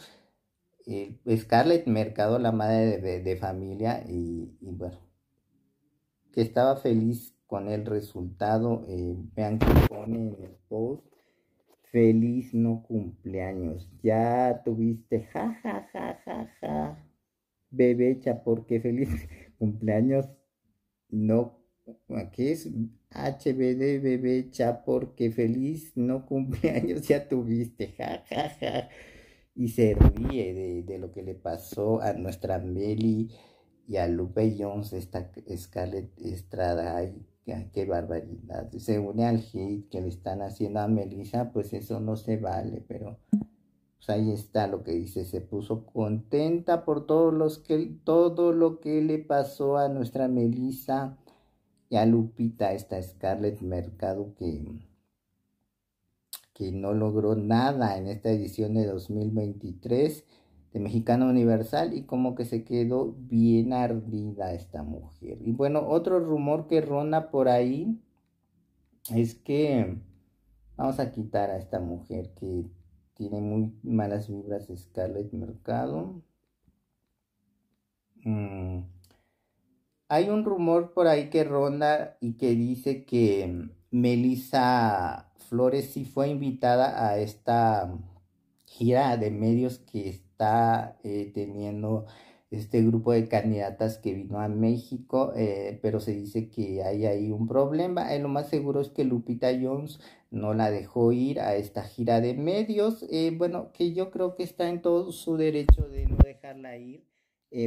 Speaker 1: eh, Scarlett Mercado, la madre de, familia, y, y bueno, que estaba feliz con el resultado. Eh, vean que pone en el post. Feliz no cumpleaños. Ya tuviste ja ja ja ja ja. Bebecha, porque feliz cumpleaños no. Aquí es HBD bebecha, porque feliz no cumpleaños ya tuviste ja ja ja. Y se ríe de, lo que le pasó a nuestra Meli y a Lupe Jones, esta Scarlett Estrada qué, barbaridad. Se une al hit que le están haciendo a Melissa, pues eso no se vale, pero pues, ahí está lo que dice, se puso contenta por todos los que, todo lo que le pasó a nuestra Melissa y a Lupita, esta Scarlett Mercado que, que no logró nada en esta edición de 2023 de Mexicana Universal y como que se quedó bien ardida esta mujer. Y bueno, otro rumor que ronda por ahí es que vamos a quitar a esta mujer que tiene muy malas vibras Scarlett Mercado. Mm, hay un rumor por ahí que ronda y que dice que Melissa Flores sí fue invitada a esta gira de medios que está eh, teniendo este grupo de candidatas que vino a México, eh, pero se dice que hay ahí un problema. Eh, lo más seguro es que Lupita Jones no la dejó ir a esta gira de medios. bueno, que yo creo que está en todo su derecho de no dejarla ir.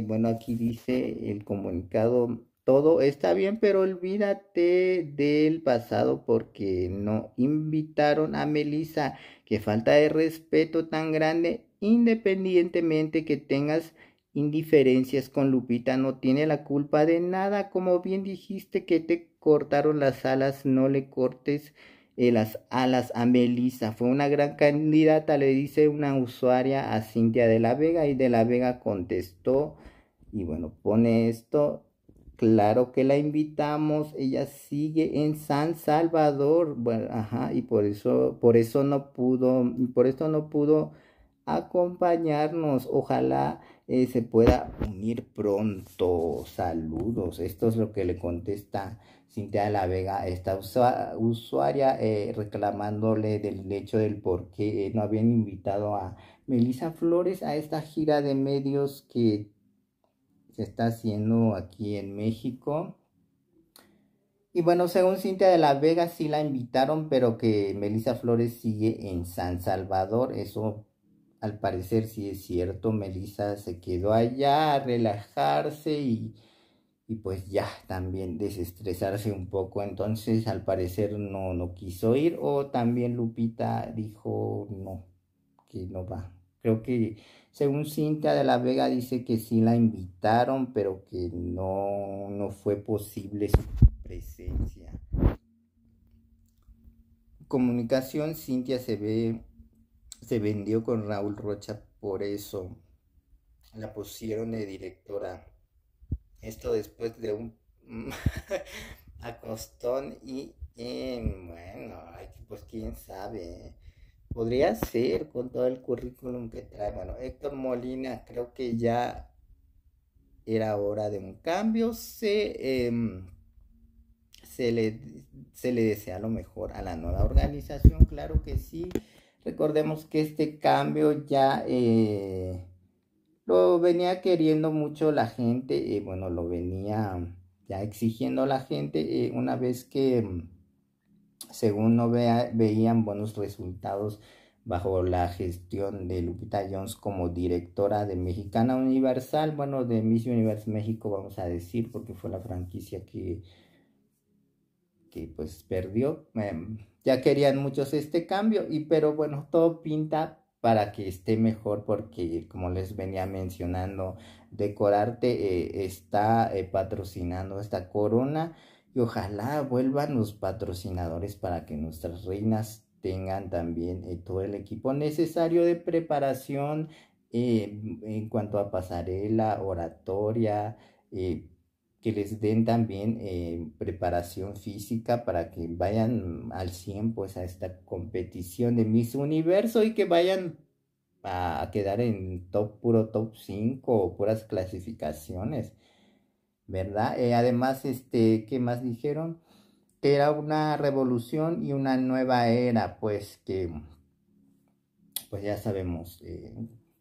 Speaker 1: bueno, aquí dice el comunicado todo está bien, pero olvídate del pasado porque no invitaron a Melisa. Qué falta de respeto tan grande, independientemente que tengas indiferencias con Lupita, no tiene la culpa de nada. Como bien dijiste que te cortaron las alas, no le cortes eh, las alas a Melisa. Fue una gran candidata, le dice una usuaria a Cintia de la Vega y de la Vega contestó. Y bueno, pone esto Claro que la invitamos, ella sigue en San Salvador, bueno, ajá, y por eso, por eso no pudo, por eso no pudo acompañarnos. Ojalá eh, se pueda unir pronto. Saludos. Esto es lo que le contesta Cintia la Vega, esta usuaria, eh, reclamándole del hecho del por qué no habían invitado a Melissa Flores a esta gira de medios que se está haciendo aquí en México. Y bueno, según Cintia de la Vega sí la invitaron, pero que Melisa Flores sigue en San Salvador. Eso al parecer sí es cierto. Melisa se quedó allá a relajarse y, y pues ya también desestresarse un poco. Entonces al parecer no, no quiso ir. O también Lupita dijo no, que no va. Creo que según Cintia de la Vega dice que sí la invitaron, pero que no, no fue posible su presencia. Comunicación, Cintia se ve, se vendió con Raúl Rocha, por eso la pusieron de directora. Esto después de un acostón y, y bueno, pues quién sabe. Podría ser con todo el currículum que trae. Bueno, Héctor Molina, creo que ya era hora de un cambio. Se, em, se, le, desea lo mejor a la nueva organización, claro que sí. Recordemos que este cambio ya eh, lo venía queriendo mucho la gente, y bueno, lo venía ya exigiendo la gente eh, una vez que em, según no vea, veían buenos resultados bajo la gestión de Lupita Jones como directora de Mexicana Universal, bueno, de Miss Universe México vamos a decir, porque fue la franquicia que, que pues perdió. Em, ya querían muchos este cambio, y pero bueno, todo pinta para que esté mejor porque como les venía mencionando, Decorarte eh, está eh, patrocinando esta corona. Y ojalá vuelvan los patrocinadores para que nuestras reinas tengan también eh, todo el equipo necesario de preparación eh, en cuanto a pasarela, oratoria, eh, que les den también preparación física para que vayan al 100 pues a esta competición de Miss Universo y que vayan a quedar en top puro top 5 o puras clasificaciones. ¿verdad? Eh, además, este, ¿qué más dijeron? era una revolución y una nueva era, pues que, pues ya sabemos eh,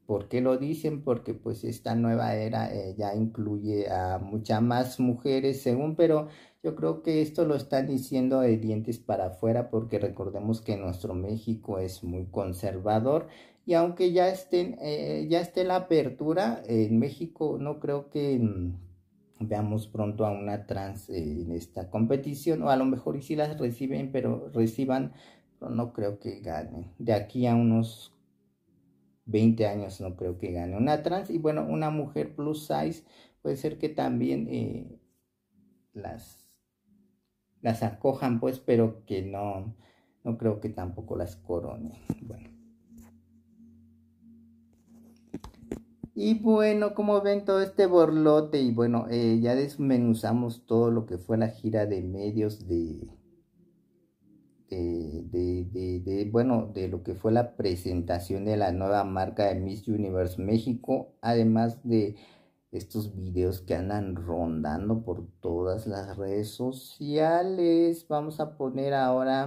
Speaker 1: por qué lo dicen, porque pues esta nueva era eh, ya incluye a muchas más mujeres, según, pero yo creo que esto lo están diciendo de dientes para afuera, porque recordemos que nuestro México es muy conservador y aunque ya estén, ya esté la apertura en México, no creo que veamos pronto a una trans eh, en esta competición, o a lo mejor y si las reciben, pero reciban, pero no creo que ganen. De aquí a unos 20 años no creo que gane una trans, y bueno, una mujer plus size puede ser que también eh, las, las acojan, pues, pero que no, no creo que tampoco las coronen. Bueno. Y bueno, como ven todo este borlote y bueno, eh, ya desmenuzamos todo lo que fue la gira de medios de, de, de, de, bueno, de lo que fue la presentación de la nueva marca de Miss Universe México, además de estos videos que andan rondando por todas las redes sociales. Vamos a poner ahora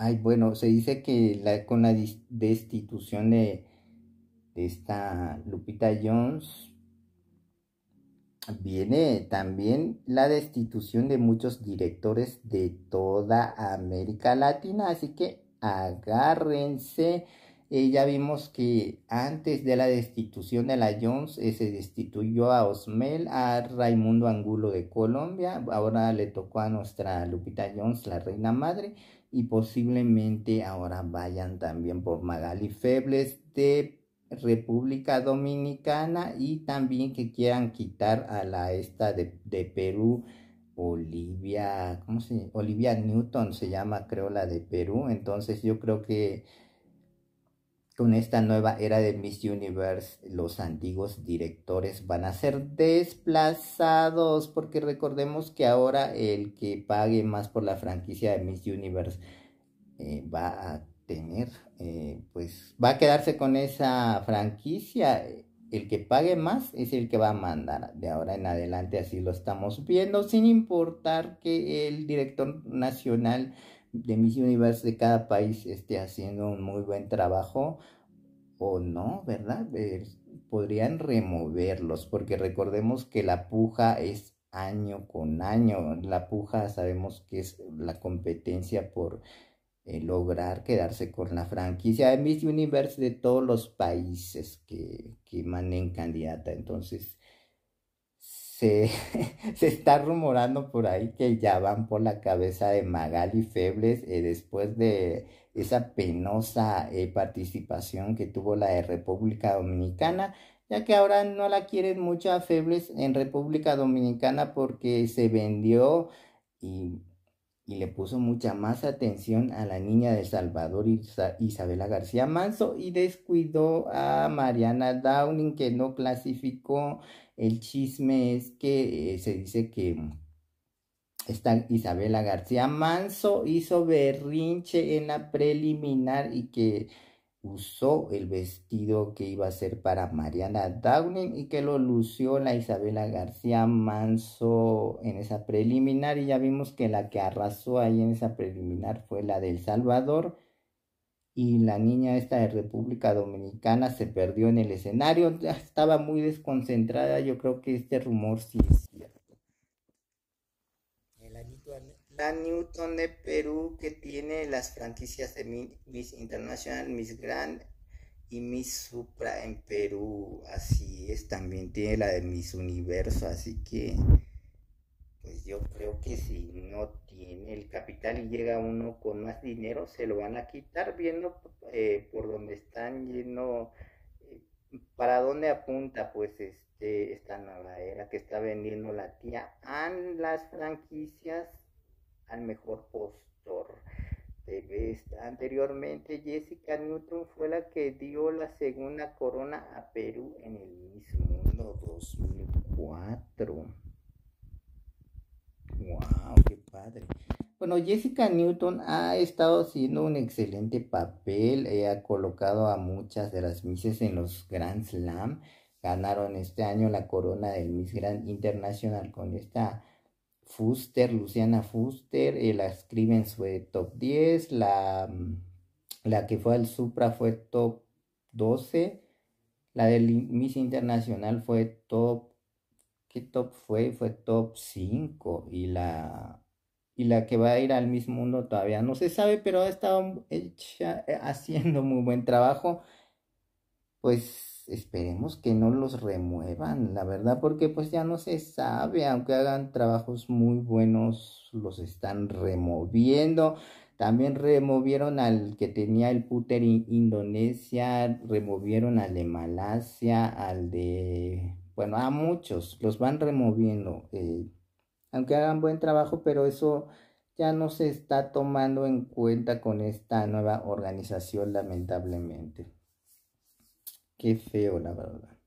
Speaker 1: Ay, bueno, se dice que con la destitución de, esta Lupita Jones viene también la destitución de muchos directores de toda América Latina, así que agárrense. Eh, ya vimos que antes de la destitución de la Jones eh, se destituyó a Osmel, a Raimundo Angulo de Colombia, ahora le tocó a nuestra Lupita Jones, la reina madre y posiblemente ahora vayan también por Magali Febles de República Dominicana y también que quieran quitar a la esta de, de Perú, Olivia, ¿cómo se llama? Olivia Newton se llama creo la de Perú, entonces yo creo que con esta nueva era de Miss Universe, los antiguos directores van a ser desplazados, porque recordemos que ahora el que pague más por la franquicia de Miss Universe eh, va a tener, eh, pues va a quedarse con esa franquicia. El que pague más es el que va a mandar. De ahora en adelante así lo estamos viendo, sin importar que el director nacional de Miss Universe de cada país esté haciendo un muy buen trabajo o no, ¿verdad? Eh, podrían removerlos, porque recordemos que la puja es año con año. La puja sabemos que es la competencia por eh, lograr quedarse con la franquicia de Miss Universe de todos los países que, que manden candidata. Entonces, se, está rumorando por ahí que ya van por la cabeza de Magali Febles eh, después de esa penosa eh, participación que tuvo la de República Dominicana, ya que ahora no la quieren mucho a Febles en República Dominicana porque se vendió y, le puso mucha más atención a la niña de Salvador Isabela García Manso y descuidó a Mariana Downing que no clasificó el chisme es que eh, se dice que mm, esta Isabela García Manso hizo berrinche en la preliminar y que usó el vestido que iba a ser para Mariana Downing y que lo lució la Isabela García Manso en esa preliminar y ya vimos que la que arrasó ahí en esa preliminar fue la del Salvador y la niña esta de República Dominicana se perdió en el escenario, estaba muy desconcentrada, yo creo que este rumor sí es cierto. La Newton de Perú que tiene las franquicias de Miss International, Miss Grand y Miss Supra en Perú, así es, también tiene la de Miss Universo, así que pues yo creo que si no en el capital y llega uno con más dinero, se lo van a quitar viendo eh, por dónde están yendo, eh, para dónde apunta pues este, esta nueva era que está vendiendo la tía a las franquicias al mejor postor. Anteriormente Jessica Newton fue la que dio la segunda corona a Perú en el mismo 2004. ¡Wow! ¡Qué padre! Bueno, Jessica Newton ha estado haciendo un excelente papel. Eh, ha colocado a muchas de las Misses en los Grand Slam. Ganaron este año la corona del Miss Grand International con esta Fuster, Luciana Fuster. Eh, la escriben fue eh, top 10. La, mm, la que fue al Supra fue top 12. La del Miss Internacional fue top top fue, fue top 5 y la, y la que va a ir al mismo mundo todavía no se sabe, pero ha estado eh, haciendo muy buen trabajo. Pues esperemos que no los remuevan, la verdad, porque pues ya no se sabe, aunque hagan trabajos muy buenos, los están removiendo. También removieron al que tenía el puter Indonesia, removieron al de Malasia, al de bueno, a muchos los van removiendo, eh, aunque hagan buen trabajo, pero eso ya no se está tomando en cuenta con esta nueva organización, lamentablemente. Qué feo, la verdad.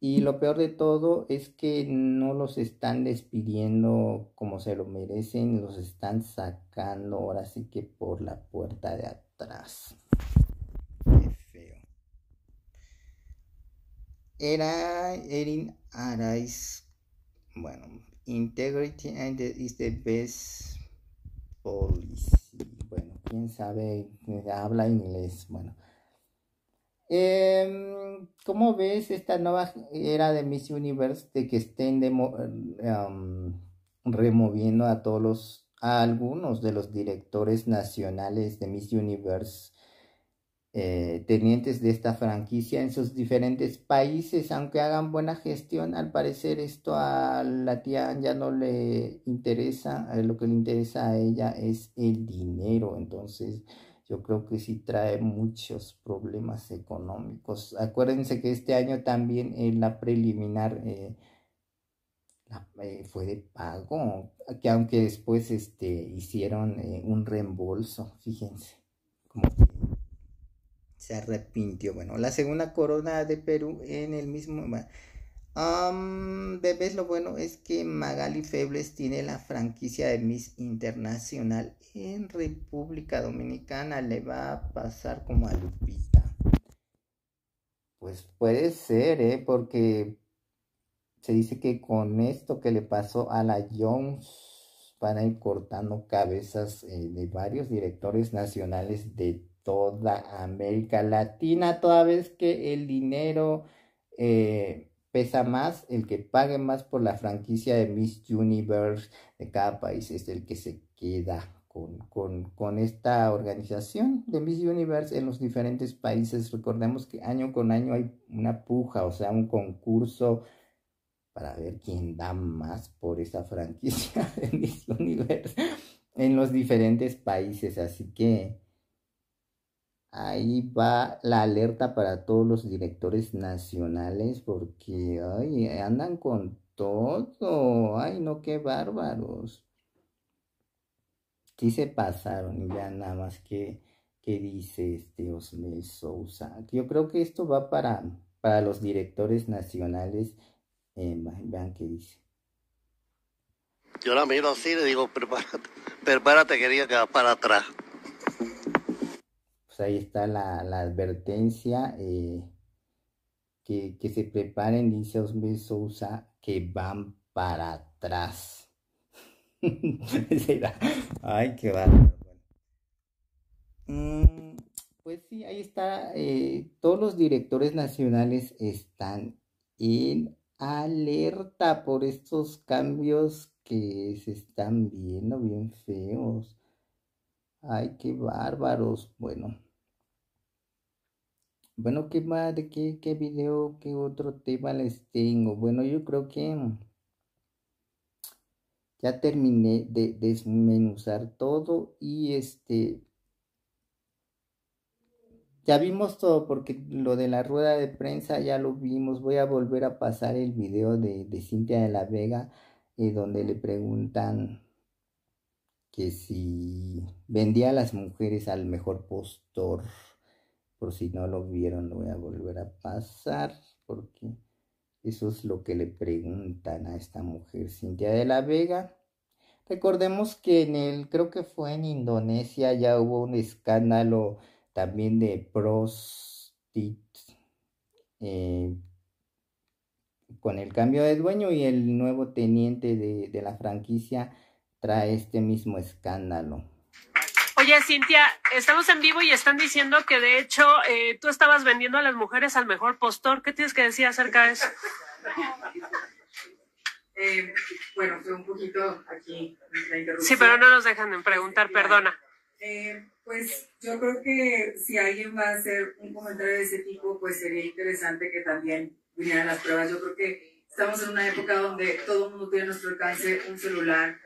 Speaker 1: Y lo peor de todo es que no los están despidiendo como se lo merecen, los están sacando ahora sí que por la puerta de atrás. Era Erin Arise. Bueno, integrity and the, is the best policy. Bueno, quién sabe, habla inglés. Bueno. Em, ¿Cómo ves esta nueva era de Miss Universe de que estén em, removiendo a todos los, a algunos de los directores nacionales de Miss Universe eh, tenientes de esta franquicia en sus diferentes países, aunque hagan buena gestión, al parecer esto a la tía ya no le interesa, eh, lo que le interesa a ella es el dinero, entonces yo creo que sí trae muchos problemas económicos. Acuérdense que este año también en la preliminar eh, fue de pago, que aunque después este, hicieron un reembolso, fíjense, como fue se arrepintió. Bueno, la segunda corona de Perú en el mismo... bebés, lo bueno es que Magali Febles tiene la franquicia de Miss Internacional en República Dominicana. Le va a pasar como a Lupita. Pues puede ser, ¿eh? Porque se dice que con esto que le pasó a la Jones van a ir cortando cabezas eh, de varios directores nacionales de toda América Latina, toda vez que el dinero eh, pesa más, el que pague más por la franquicia de Miss Universe de cada país es el que se queda con, con, esta organización de Miss Universe en los diferentes países. Recordemos que año con año hay una puja, o sea, un concurso para ver quién da más por esa franquicia de Miss Universe en los diferentes países. Así que Ahí va la alerta para todos los directores nacionales porque ay, andan con todo. Ay, no, qué bárbaros. Sí se pasaron, Y ya nada más qué dice este Osme Sousa. Yo creo que esto va para, para los directores nacionales. Eh, vean qué dice. Yo la miro así y le digo, prepárate, prepárate querida, que va para atrás pues ahí está la, advertencia eh, que, se preparen, dice Osme Sousa, que van para atrás. Ay, qué bárbaro. Mm, pues sí, ahí está. Eh, todos los directores nacionales están en alerta por estos cambios que se están viendo bien feos. Ay, qué bárbaros. Bueno. Bueno, ¿qué más? ¿De qué, qué video? ¿Qué otro tema les tengo? Bueno, yo creo que ya terminé de desmenuzar todo y este... Ya vimos todo porque lo de la rueda de prensa ya lo vimos. Voy a volver a pasar el video de, de Cintia de la Vega eh, donde le preguntan que si vendía a las mujeres al mejor postor. Por si no lo vieron, lo voy a volver a pasar porque eso es lo que le preguntan a esta mujer, Cintia de la Vega. Recordemos que en el, creo que fue en Indonesia, ya hubo un escándalo también de prostit eh, con el cambio de dueño y el nuevo teniente de, de la franquicia trae este mismo escándalo.
Speaker 2: Oye, Cintia, estamos en vivo y están diciendo que de hecho eh, tú estabas vendiendo a las mujeres al mejor postor. ¿Qué tienes que decir acerca de eso? Eh, bueno, fue un poquito aquí la interrupción. Sí, pero no nos dejan de preguntar, perdona. Eh, pues yo creo que si alguien va a hacer un comentario de ese tipo, pues sería interesante que también vinieran las pruebas. Yo creo que estamos en una época donde todo el mundo tiene a nuestro alcance un celular,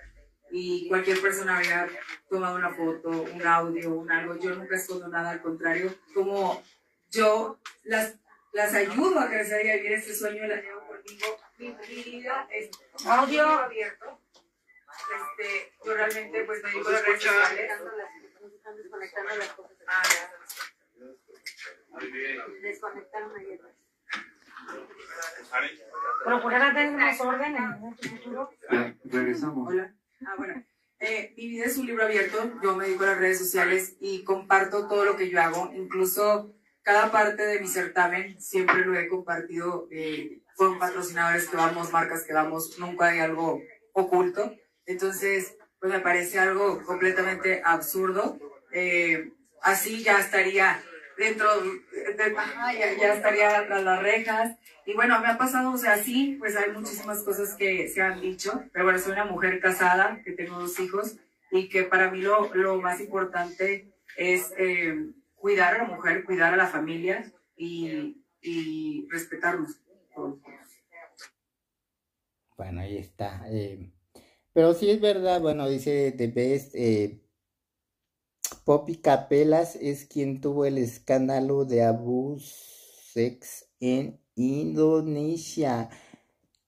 Speaker 2: y cualquier persona había tomado una foto, un audio, un algo. Yo nunca escondo nada, al contrario, como yo las, las ayudo a crecer y a vivir este sueño, la llevo conmigo. Mi, mi vida es audio abierto. Este, yo realmente pues me digo
Speaker 1: las redes sociales.
Speaker 2: Desconectando las cosas. Pues, ah, ya. Desconectaron ayer.
Speaker 1: Procurar tener más orden
Speaker 2: en el futuro. Pues, regresamos. Hola. Ah, bueno. Eh, mi vida es un libro abierto, yo me dedico a las redes sociales y comparto todo lo que yo hago, incluso cada parte de mi certamen siempre lo he compartido eh, con patrocinadores que vamos, marcas que vamos, nunca hay algo oculto. Entonces, pues me parece algo completamente absurdo. Eh, así ya estaría dentro de, ya, estaría tras las rejas. Y bueno, me ha pasado, o sea, sí, pues hay muchísimas cosas que se han dicho, pero bueno, soy una mujer casada, que tengo dos hijos, y que para mí lo, más importante es eh, cuidar a la mujer, cuidar a la familia y, y respetarnos.
Speaker 1: Bueno, ahí está. Eh, pero sí es verdad, bueno, dice The Poppy Capelas es quien tuvo el escándalo de abuso sex en Indonesia.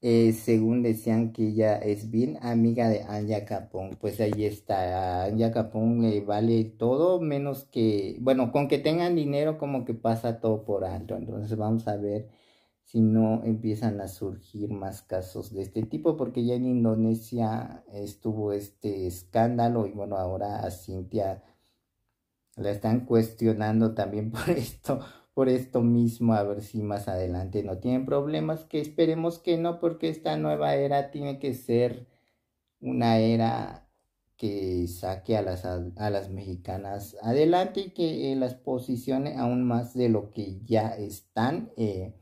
Speaker 1: Eh, según decían que ella es bien amiga de Anja Capón. Pues ahí está, a Anja Capón le vale todo, menos que, bueno, con que tengan dinero como que pasa todo por alto. Entonces vamos a ver si no empiezan a surgir más casos de este tipo, porque ya en Indonesia estuvo este escándalo y bueno, ahora a Cintia la están cuestionando también por esto, por esto mismo, a ver si más adelante no tienen problemas, que esperemos que no, porque esta nueva era tiene que ser una era que saque a las, a, las mexicanas adelante y que eh, las posicione aún más de lo que ya están. Eh,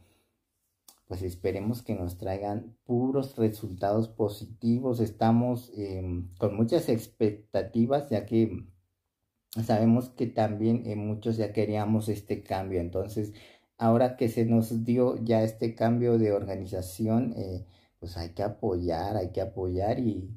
Speaker 1: pues esperemos que nos traigan puros resultados positivos. Estamos em, con muchas expectativas, ya que sabemos que también muchos ya queríamos este cambio. Entonces, ahora que se nos dio ya este cambio de organización, eh, pues hay que apoyar, hay que apoyar y,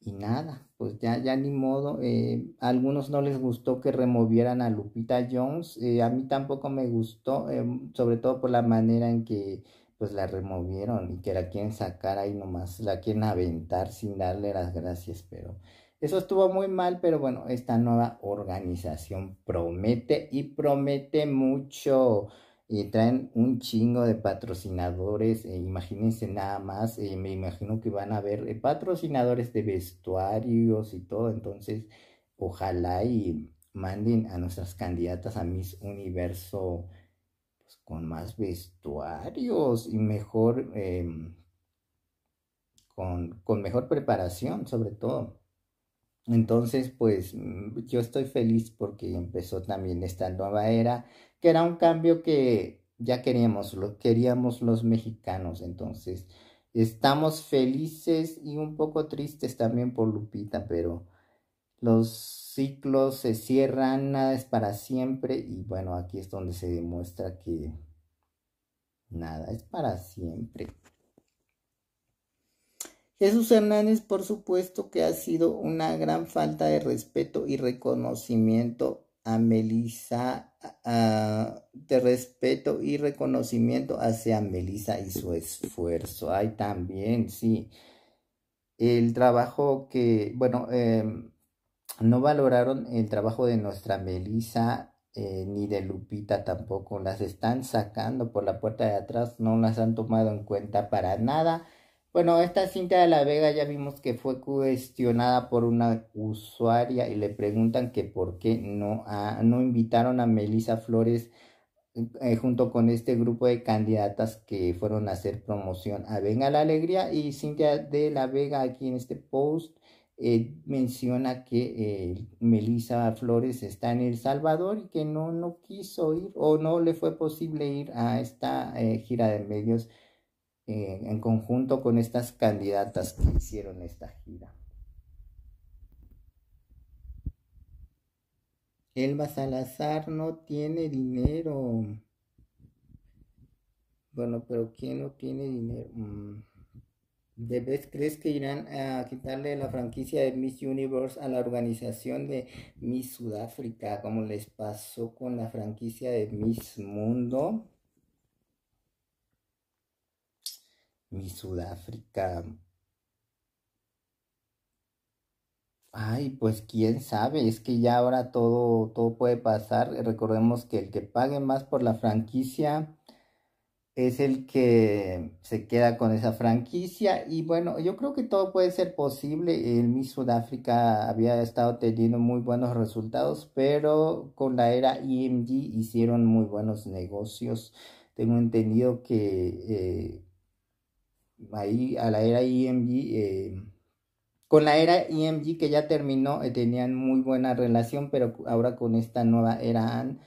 Speaker 1: y nada, pues ya, ya ni modo. Eh, a algunos no les gustó que removieran a Lupita Jones, eh, a mí tampoco me gustó, sobre todo por la manera en que pues la removieron y que la quieren sacar ahí nomás, la quieren aventar sin darle las gracias, pero eso estuvo muy mal, pero bueno, esta nueva organización promete y promete mucho. y traen un chingo de patrocinadores, eh, imagínense nada más, eh, me imagino que van a haber eh, patrocinadores de vestuarios y todo, entonces ojalá y manden a nuestras candidatas a Miss Universo pues, con más vestuarios y mejor, em, con, con mejor preparación sobre todo. Entonces, pues mm, yo estoy feliz porque empezó también esta nueva era, que era un cambio que ya queríamos, lo queríamos los mexicanos. Entonces, estamos felices y un poco tristes también por Lupita, pero los ciclos se cierran, nada es para siempre y bueno, aquí es donde se demuestra que nada es para siempre. Jesús Hernández, por supuesto que ha sido una gran falta de respeto y reconocimiento a Melisa, de respeto y reconocimiento hacia Melisa y su esfuerzo. Ay, también, sí. El trabajo que, bueno, em, no valoraron el trabajo de nuestra Melisa eh, ni de Lupita tampoco. Las están sacando por la puerta de atrás, no las han tomado en cuenta para nada bueno, esta Cintia de la Vega ya vimos que fue cuestionada por una usuaria y le preguntan que por qué no, no invitaron a Melissa Flores eh, junto con este grupo de candidatas que fueron a hacer promoción a Venga la Alegría y Cintia de la Vega aquí en este post eh, menciona que Melisa eh, Melissa Flores está en El Salvador y que no, no quiso ir o no le fue posible ir a esta gira de medios en conjunto con estas candidatas que hicieron esta gira. Elba Salazar no tiene dinero. Bueno, pero ¿quién no tiene dinero? Mm. crees que irán a quitarle la franquicia de Miss Universe a la organización de Miss Sudáfrica, como les pasó con la franquicia de Miss Mundo? mi Sudáfrica. Ay, pues quién sabe, es que ya ahora todo, todo puede pasar. Recordemos que el que pague más por la franquicia es el que se queda con esa franquicia. Y bueno, yo creo que todo puede ser posible. El Sudáfrica había estado teniendo muy buenos resultados, pero con la era IMG e hicieron muy buenos negocios. Tengo entendido que eh, ahí a la era IMG, e eh, con la era IMG e que ya terminó, eh, tenían muy buena relación, pero ahora con esta nueva era AN,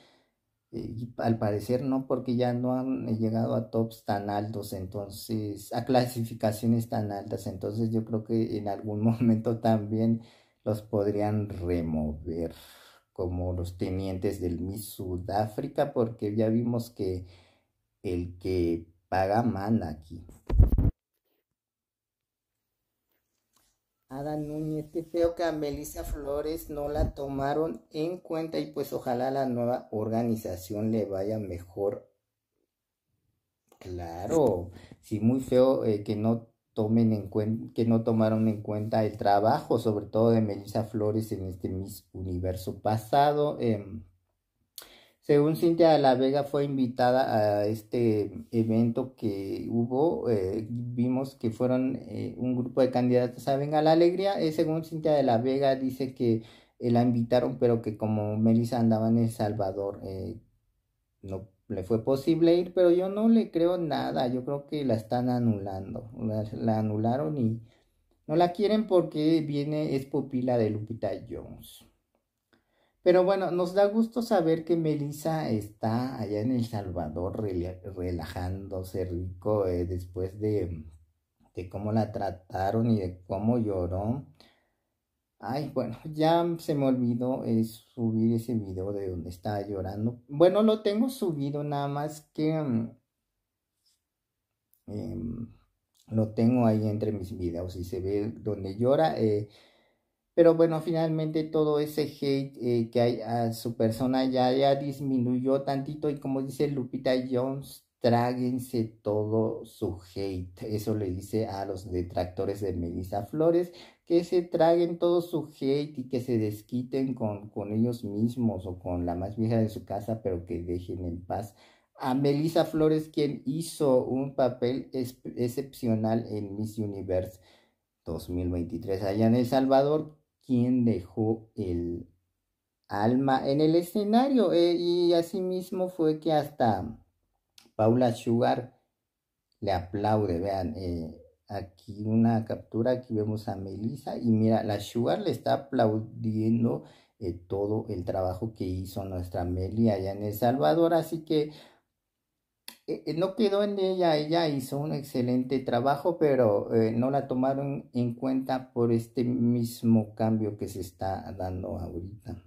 Speaker 1: eh, al parecer no, porque ya no han llegado a tops tan altos, entonces, a clasificaciones tan altas, entonces yo creo que en algún momento también los podrían remover como los tenientes del Miss Sudáfrica, porque ya vimos que el que paga manda aquí. Ada Núñez, qué feo que a Melissa Flores no la tomaron en cuenta y pues ojalá la nueva organización le vaya mejor. Claro, sí, muy feo eh, que no tomen en cuenta, que no tomaron en cuenta el trabajo, sobre todo de Melissa Flores en este mismo Universo pasado. Em, según Cintia de la Vega fue invitada a este evento que hubo, eh, vimos que fueron eh, un grupo de candidatos a Venga la Alegría. Eh, según Cintia de la Vega dice que la invitaron, pero que como Melissa andaba en El Salvador, no le fue posible ir, pero yo no le creo nada, yo creo que la están anulando, la, la anularon y no la quieren porque viene, es pupila de Lupita Jones. Pero bueno, nos da gusto saber que Melissa está allá en El Salvador relajándose rico eh, después de, cómo la trataron y de cómo lloró. Ay, bueno, ya se me olvidó eh, subir ese video de donde estaba llorando. Bueno, lo tengo subido nada más que mm, em, lo tengo ahí entre mis videos y se ve donde llora. Eh, pero bueno, finalmente todo ese hate eh, que hay a su persona ya, ya disminuyó tantito y como dice Lupita Jones, tráguense todo su hate. Eso le dice a los detractores de Melissa Flores, que se traguen todo su hate y que se desquiten con, ellos mismos o con la más vieja de su casa, pero que dejen en paz a Melissa Flores, quien hizo un papel excepcional en Miss Universe 2023 allá en El Salvador, quien dejó el alma en el escenario. Eh, y asimismo fue que hasta Paula Sugar le aplaude. Vean, eh, aquí una captura, aquí vemos a Melissa y mira, la Sugar le está aplaudiendo eh, todo el trabajo que hizo nuestra Meli allá en El Salvador. Así que eh, eh, no quedó en ella, ella hizo un excelente trabajo, pero eh, no la tomaron en cuenta por este mismo cambio que se está dando ahorita.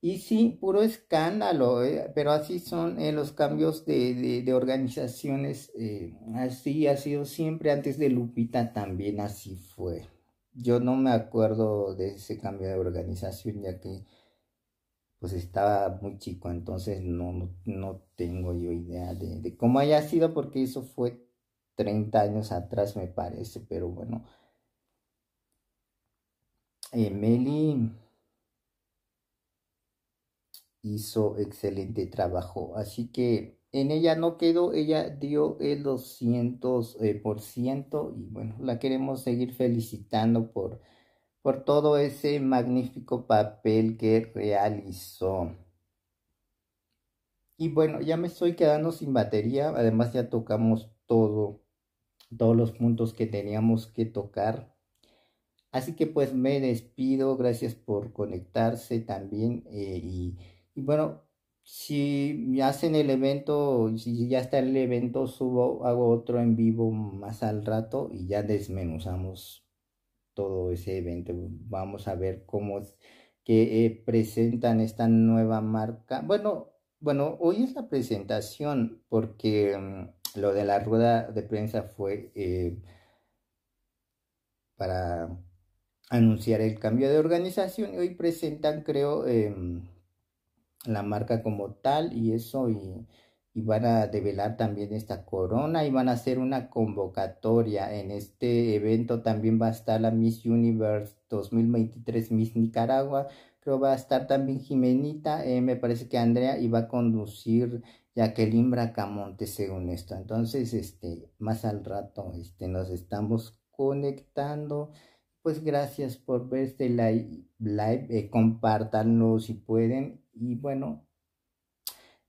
Speaker 1: Y sí, puro escándalo, pero así son los cambios de organizaciones, así ha sido siempre, antes de Lupita también así fue. Yo no me acuerdo de ese cambio de organización, ya que pues estaba muy chico, entonces no, no, no tengo yo idea de, de, cómo haya sido, porque eso fue 30 años atrás, me parece, pero bueno. Meli hizo excelente trabajo, así que en ella no quedó, ella dio el 200%, eh, por ciento, y bueno, la queremos seguir felicitando por por todo ese magnífico papel que realizó. Y bueno, ya me estoy quedando sin batería, además ya tocamos todo, todos los puntos que teníamos que tocar. Así que pues me despido, gracias por conectarse también eh, y, bueno, si hacen el evento, si ya está el evento, subo, hago otro en vivo más al rato y ya desmenuzamos todo ese evento. Vamos a ver cómo que eh, presentan esta nueva marca. Bueno, bueno, hoy es la presentación porque mm, lo de la rueda de prensa fue eh, para anunciar el cambio de organización y hoy presentan, creo, em, la marca como tal y eso y y van a develar también esta corona y van a hacer una convocatoria. En este evento también va a estar la Miss Universe 2023 Miss Nicaragua. Creo va a estar también Jimenita, eh, me parece que Andrea, iba a conducir Jacqueline Bracamonte, según esto. Entonces, este, más al rato, este, nos estamos conectando. Pues gracias por ver este live, eh, compartanlo si pueden. Y bueno,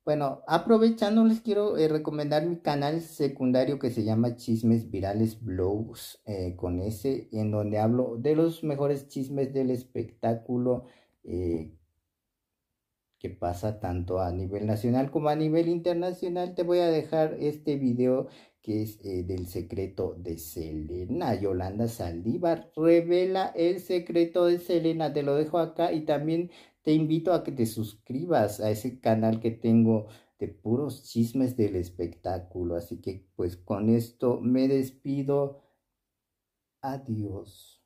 Speaker 1: bueno, aprovechando les quiero eh, recomendar mi canal secundario que se llama Chismes Virales Blogs eh, con ese, en donde hablo de los mejores chismes del espectáculo eh, que pasa tanto a nivel nacional como a nivel internacional. Te voy a dejar este video que es del secreto de Selena. Yolanda Saldívar revela el secreto de Selena, te lo dejo acá y también te invito a que te suscribas a ese canal que tengo de puros chismes del espectáculo. Así que pues con esto me despido. Adiós.